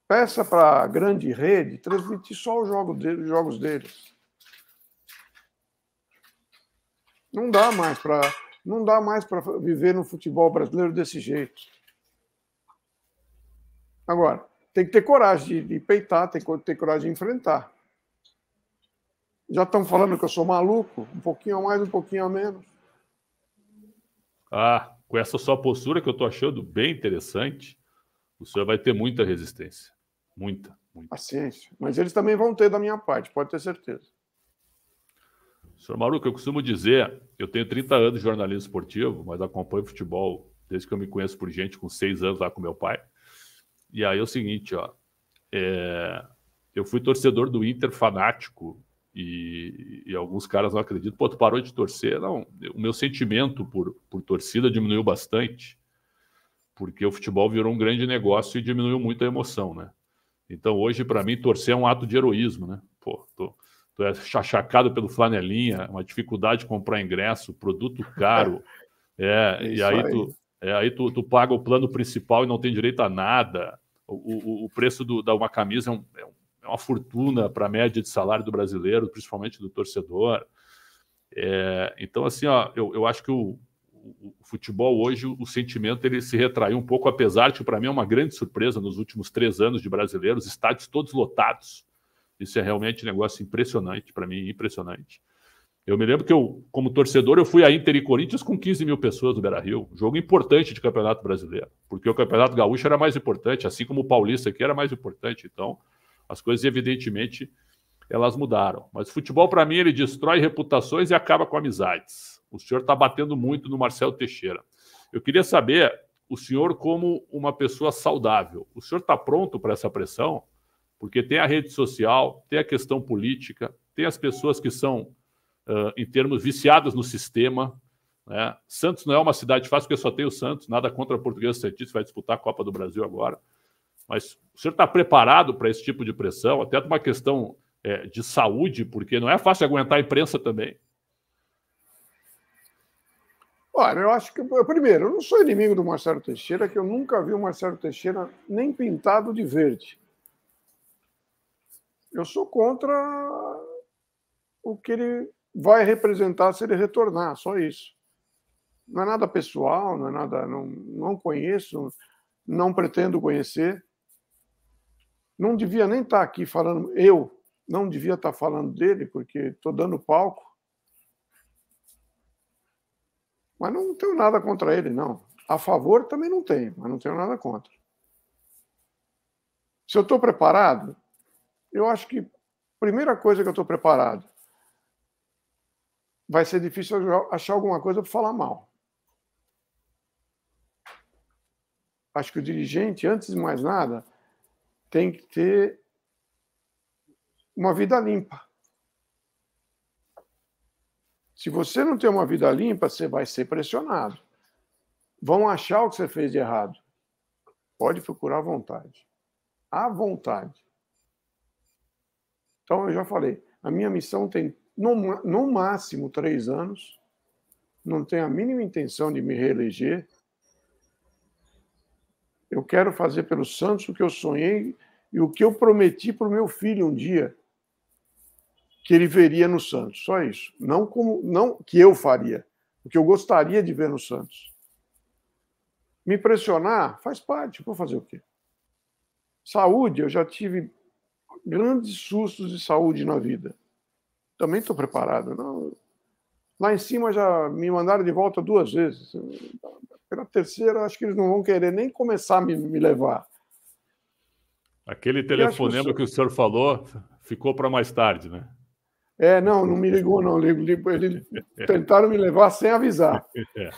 Peça para a grande rede transmitir só os jogo dele, jogos deles. Não dá mais para não dá mais para viver no futebol brasileiro desse jeito. Agora, tem que ter coragem de, de peitar, tem que ter coragem de enfrentar. Já estão falando que eu sou maluco? Um pouquinho a mais, um pouquinho a menos. Ah, com essa sua postura que eu estou achando bem interessante, o senhor vai ter muita resistência. Muita, muita. Paciência. Mas eles também vão ter da minha parte, pode ter certeza. Senhor Maruco, eu costumo dizer, eu tenho 30 anos de jornalismo esportivo, mas acompanho futebol desde que eu me conheço por gente, com seis anos lá com meu pai. E aí é o seguinte, ó, é, eu fui torcedor do Inter fanático e, e, alguns caras não acreditam. Pô, tu parou de torcer? Não, o meu sentimento por, por torcida diminuiu bastante, porque o futebol virou um grande negócio e diminuiu muito a emoção, né? Então hoje, para mim, torcer é um ato de heroísmo, né? Pô, tô, tu é chachacado pelo flanelinha, uma dificuldade de comprar ingresso, produto caro. <laughs> É, é e aí, aí, Tu, é, aí tu, tu paga o plano principal e não tem direito a nada. O, o, o preço do, da uma camisa é um, é um é uma fortuna para a média de salário do brasileiro, principalmente do torcedor. É, então, assim, ó, eu, eu acho que o, o, o, futebol hoje, o sentimento, ele se retraiu um pouco, apesar de, que para mim, é uma grande surpresa nos últimos três anos de brasileiros, estádios todos lotados. Isso é realmente um negócio impressionante, para mim, impressionante. Eu me lembro que eu, como torcedor, eu fui a Inter e Corinthians com 15 mil pessoas do Beira-Rio. Jogo importante de Campeonato Brasileiro, porque o Campeonato Gaúcho era mais importante, assim como o Paulista aqui era mais importante. Então, as coisas, evidentemente, elas mudaram. Mas o futebol, para mim, ele destrói reputações e acaba com amizades. O senhor está batendo muito no Marcelo Teixeira. Eu queria saber, o senhor, como uma pessoa saudável, o senhor está pronto para essa pressão? Porque tem a rede social, tem a questão política, tem as pessoas que são, uh, em termos, viciadas no sistema. Né? Santos não é uma cidade fácil, porque só tem o Santos, nada contra o portuguesa Santista, vai disputar a Copa do Brasil agora. Mas o senhor está preparado para esse tipo de pressão, até uma questão é, de saúde, porque não é fácil aguentar a imprensa também. Olha, eu acho que, primeiro, eu não sou inimigo do Marcelo Teixeira, que eu nunca vi o Marcelo Teixeira nem pintado de verde. Eu sou contra o que ele vai representar se ele retornar, só isso. Não é nada pessoal, não é nada. Não, não conheço, não pretendo conhecer não devia nem estar tá aqui falando, eu não devia estar tá falando dele, porque estou dando palco. Mas não tenho nada contra ele, não. A favor também não tenho, mas não tenho nada contra. Se eu estou preparado, eu acho que a primeira coisa que eu estou preparado vai ser difícil achar alguma coisa para falar mal. Acho que o dirigente, antes de mais nada, tem que ter uma vida limpa. Se você não tem uma vida limpa, você vai ser pressionado. Vão achar o que você fez de errado. Pode procurar à vontade. À vontade. Então, eu já falei, a minha missão tem, no, no máximo, três anos. Não tenho a mínima intenção de me reeleger. Eu quero fazer pelos santos o que eu sonhei e o que eu prometi para o meu filho um dia que ele veria no Santos. Só isso. Não como não que eu faria, o que eu gostaria de ver no Santos. Me pressionar faz parte, vou fazer o quê? Saúde, eu já tive grandes sustos de saúde na vida. Também estou preparado. Não. Lá em cima já me mandaram de volta duas vezes. Pela terceira, acho que eles não vão querer nem começar a me, me levar. Aquele telefonema que, o... que o senhor falou ficou para mais tarde, né? É, não, não me ligou, não. Eles <laughs> tentaram me levar sem avisar. <laughs> É.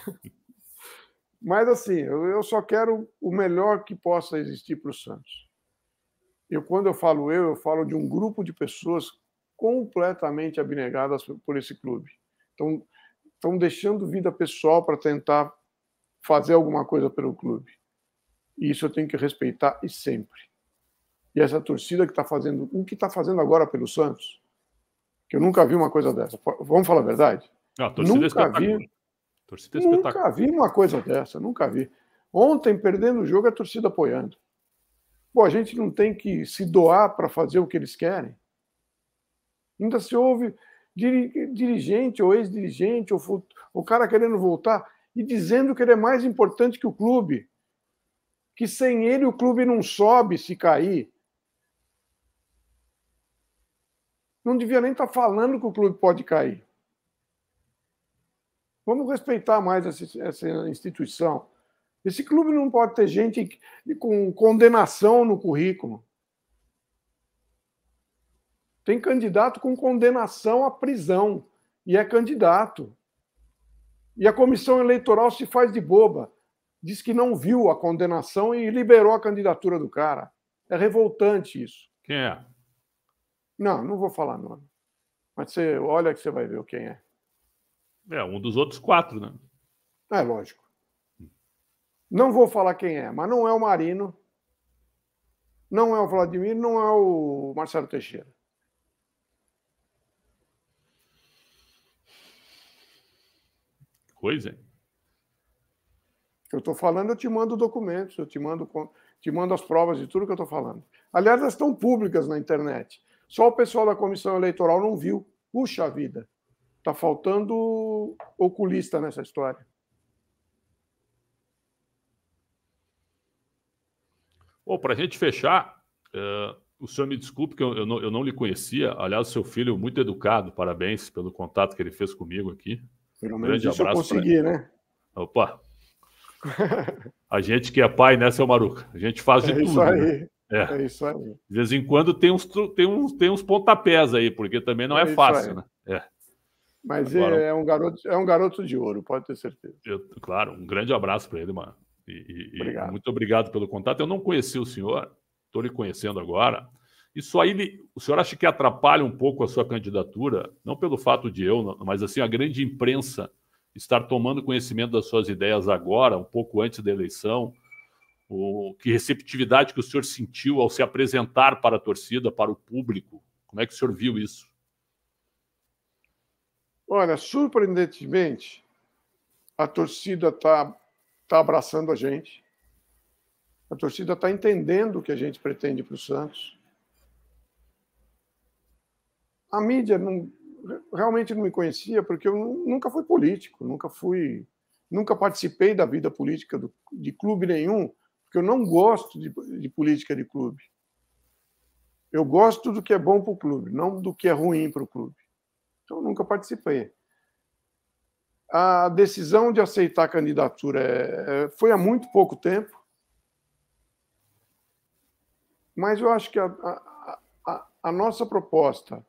Mas assim, eu só quero o melhor que possa existir para o Santos. e quando eu falo eu, eu falo de um grupo de pessoas completamente abnegadas por esse clube. Então, estão deixando vida pessoal para tentar fazer alguma coisa pelo clube. E isso eu tenho que respeitar e sempre. E essa torcida que está fazendo o que está fazendo agora pelo Santos, que eu nunca vi uma coisa dessa. Vamos falar a verdade? Não, a é nunca vi. É nunca vi uma coisa dessa, nunca vi. Ontem, perdendo o jogo, a torcida apoiando. Pô, a gente não tem que se doar para fazer o que eles querem. Ainda se ouve dirigente ou ex-dirigente, ou o cara querendo voltar e dizendo que ele é mais importante que o clube, que sem ele o clube não sobe se cair. Não devia nem estar tá falando que o clube pode cair. Vamos respeitar mais essa, essa instituição. Esse clube não pode ter gente com condenação no currículo. Tem candidato com condenação à prisão e é candidato. E a comissão eleitoral se faz de boba. Diz que não viu a condenação e liberou a candidatura do cara. É revoltante isso. Quem é? Não, não vou falar nome. Mas você olha que você vai ver quem é. É, um dos outros quatro, né? É, lógico. Não vou falar quem é, mas não é o Marino, não é o Vladimir, não é o Marcelo Teixeira. coisa? É. Eu estou falando, eu te mando documentos, eu te mando, te mando as provas de tudo que eu estou falando. Aliás, elas estão públicas na internet. Só o pessoal da comissão eleitoral não viu. Puxa vida, está faltando oculista nessa história. Bom, para a gente fechar, uh, o senhor me desculpe que eu, eu, não, eu não lhe conhecia. Aliás, seu filho muito educado, parabéns pelo contato que ele fez comigo aqui. Pelo menos Grande isso abraço eu consegui, né? Opa! A gente que é pai, né, seu Maruca? A gente faz de é tudo. Isso né? aí. Né? É. é. isso aí. De vez em quando tem uns, tem uns, tem uns pontapés aí, porque também não é, é fácil, né? É. Mas Agora, é, é, um garoto, é um garoto de ouro, pode ter certeza. Eu, claro, um grande abraço para ele, mano. E, e, obrigado. muito obrigado pelo contato. Eu não conheci o senhor, estou lhe conhecendo agora. Isso aí, o senhor acha que atrapalha um pouco a sua candidatura? Não pelo fato de eu, mas assim, a grande imprensa estar tomando conhecimento das suas ideias agora, um pouco antes da eleição, o, que receptividade que o senhor sentiu ao se apresentar para a torcida, para o público? Como é que o senhor viu isso? Olha, surpreendentemente, a torcida está tá abraçando a gente. A torcida está entendendo o que a gente pretende para o Santos a mídia não, realmente não me conhecia porque eu nunca fui político, nunca fui, nunca participei da vida política do, de clube nenhum, porque eu não gosto de, de política de clube. Eu gosto do que é bom para o clube, não do que é ruim para o clube. Então, eu nunca participei. A decisão de aceitar a candidatura é, é, foi há muito pouco tempo, mas eu acho que a, a, a, a nossa proposta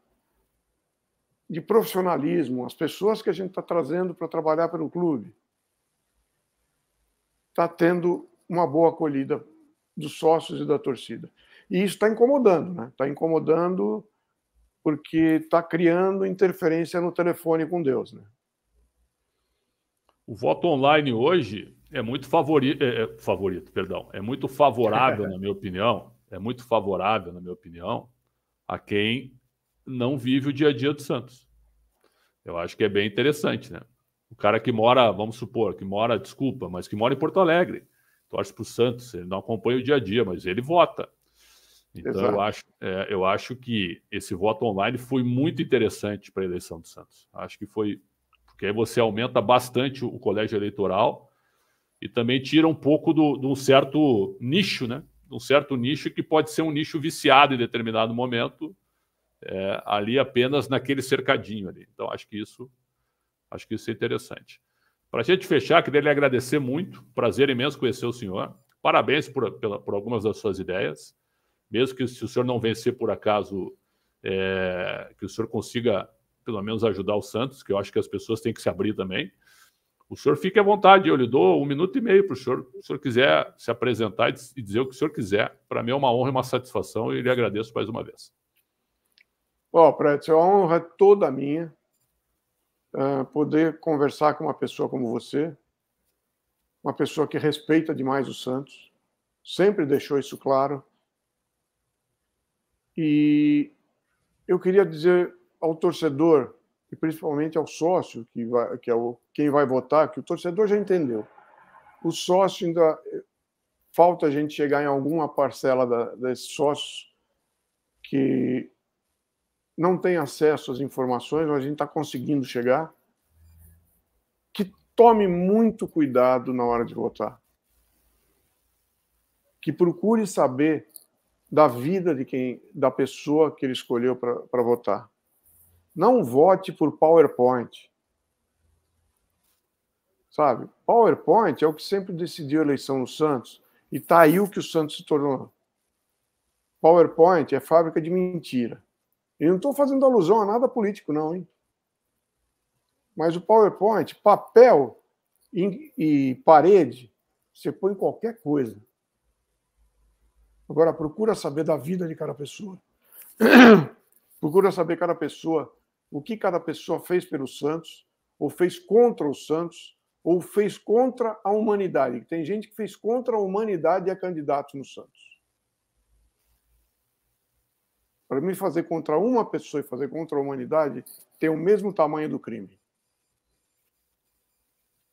de profissionalismo, as pessoas que a gente está trazendo para trabalhar pelo clube, está tendo uma boa acolhida dos sócios e da torcida. E isso está incomodando, né? Está incomodando porque está criando interferência no telefone com Deus, né? O voto online hoje é muito favori... é, é favorito, perdão, é muito favorável, <laughs> na minha opinião, é muito favorável, na minha opinião, a quem não vive o dia a dia do Santos. Eu acho que é bem interessante, né? O cara que mora, vamos supor, que mora, desculpa, mas que mora em Porto Alegre, torce para o Santos, ele não acompanha o dia a dia, mas ele vota. Então eu acho, é, eu acho que esse voto online foi muito interessante para a eleição do Santos. Acho que foi porque aí você aumenta bastante o colégio eleitoral e também tira um pouco de um certo nicho, né? um certo nicho que pode ser um nicho viciado em determinado momento é, ali apenas naquele cercadinho ali. Então, acho que isso, acho que isso é interessante. Para a gente fechar, queria lhe agradecer muito. Prazer imenso conhecer o senhor. Parabéns por, pela, por algumas das suas ideias. Mesmo que se o senhor não vencer por acaso, é, que o senhor consiga pelo menos ajudar o Santos, que eu acho que as pessoas têm que se abrir também. O senhor fique à vontade, eu lhe dou um minuto e meio para o senhor, se o senhor quiser se apresentar e dizer o que o senhor quiser. Para mim é uma honra e uma satisfação e lhe agradeço mais uma vez. Ó, oh, Prédio, é uma honra toda minha uh, poder conversar com uma pessoa como você, uma pessoa que respeita demais o Santos, sempre deixou isso claro. E eu queria dizer ao torcedor, e principalmente ao sócio, que, vai, que é o, quem vai votar, que o torcedor já entendeu. O sócio ainda. Falta a gente chegar em alguma parcela da, desses sócios que não tem acesso às informações, mas a gente está conseguindo chegar, que tome muito cuidado na hora de votar. Que procure saber da vida de quem, da pessoa que ele escolheu para votar. Não vote por PowerPoint. Sabe? PowerPoint é o que sempre decidiu a eleição no Santos. E está aí o que o Santos se tornou. PowerPoint é fábrica de mentira. E não estou fazendo alusão a nada político, não, hein? Mas o PowerPoint, papel e parede, você põe qualquer coisa. Agora, procura saber da vida de cada pessoa. <clears throat> procura saber cada pessoa, o que cada pessoa fez pelo Santos, ou fez contra o Santos, ou fez contra a humanidade. Tem gente que fez contra a humanidade e é candidato no Santos. Para mim, fazer contra uma pessoa e fazer contra a humanidade tem o mesmo tamanho do crime.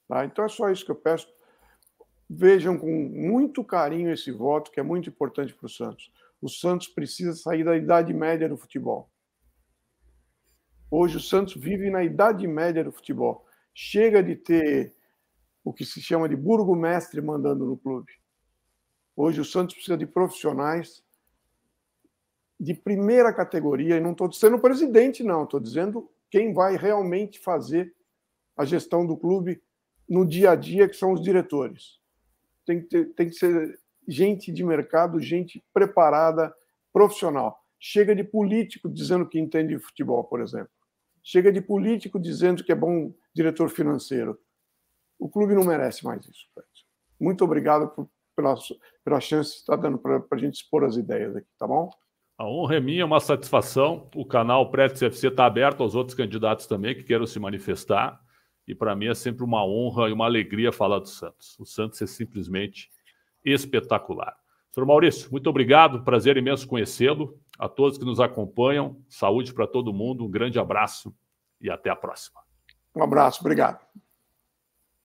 Tá? Então é só isso que eu peço. Vejam com muito carinho esse voto, que é muito importante para o Santos. O Santos precisa sair da idade média do futebol. Hoje o Santos vive na idade média do futebol. Chega de ter o que se chama de burgomestre mandando no clube. Hoje o Santos precisa de profissionais de primeira categoria, e não estou dizendo presidente, não, estou dizendo quem vai realmente fazer a gestão do clube no dia a dia, que são os diretores. Tem que, ter, tem que ser gente de mercado, gente preparada, profissional. Chega de político dizendo que entende futebol, por exemplo. Chega de político dizendo que é bom diretor financeiro. O clube não merece mais isso. Pedro. Muito obrigado por, pela, pela chance que está dando para a gente expor as ideias aqui, tá bom? A honra é minha, é uma satisfação. O canal Pretz CFC está aberto aos outros candidatos também que queiram se manifestar. E para mim é sempre uma honra e uma alegria falar do Santos. O Santos é simplesmente espetacular. Senhor Maurício, muito obrigado. Prazer imenso conhecê-lo. A todos que nos acompanham, saúde para todo mundo. Um grande abraço e até a próxima. Um abraço, obrigado.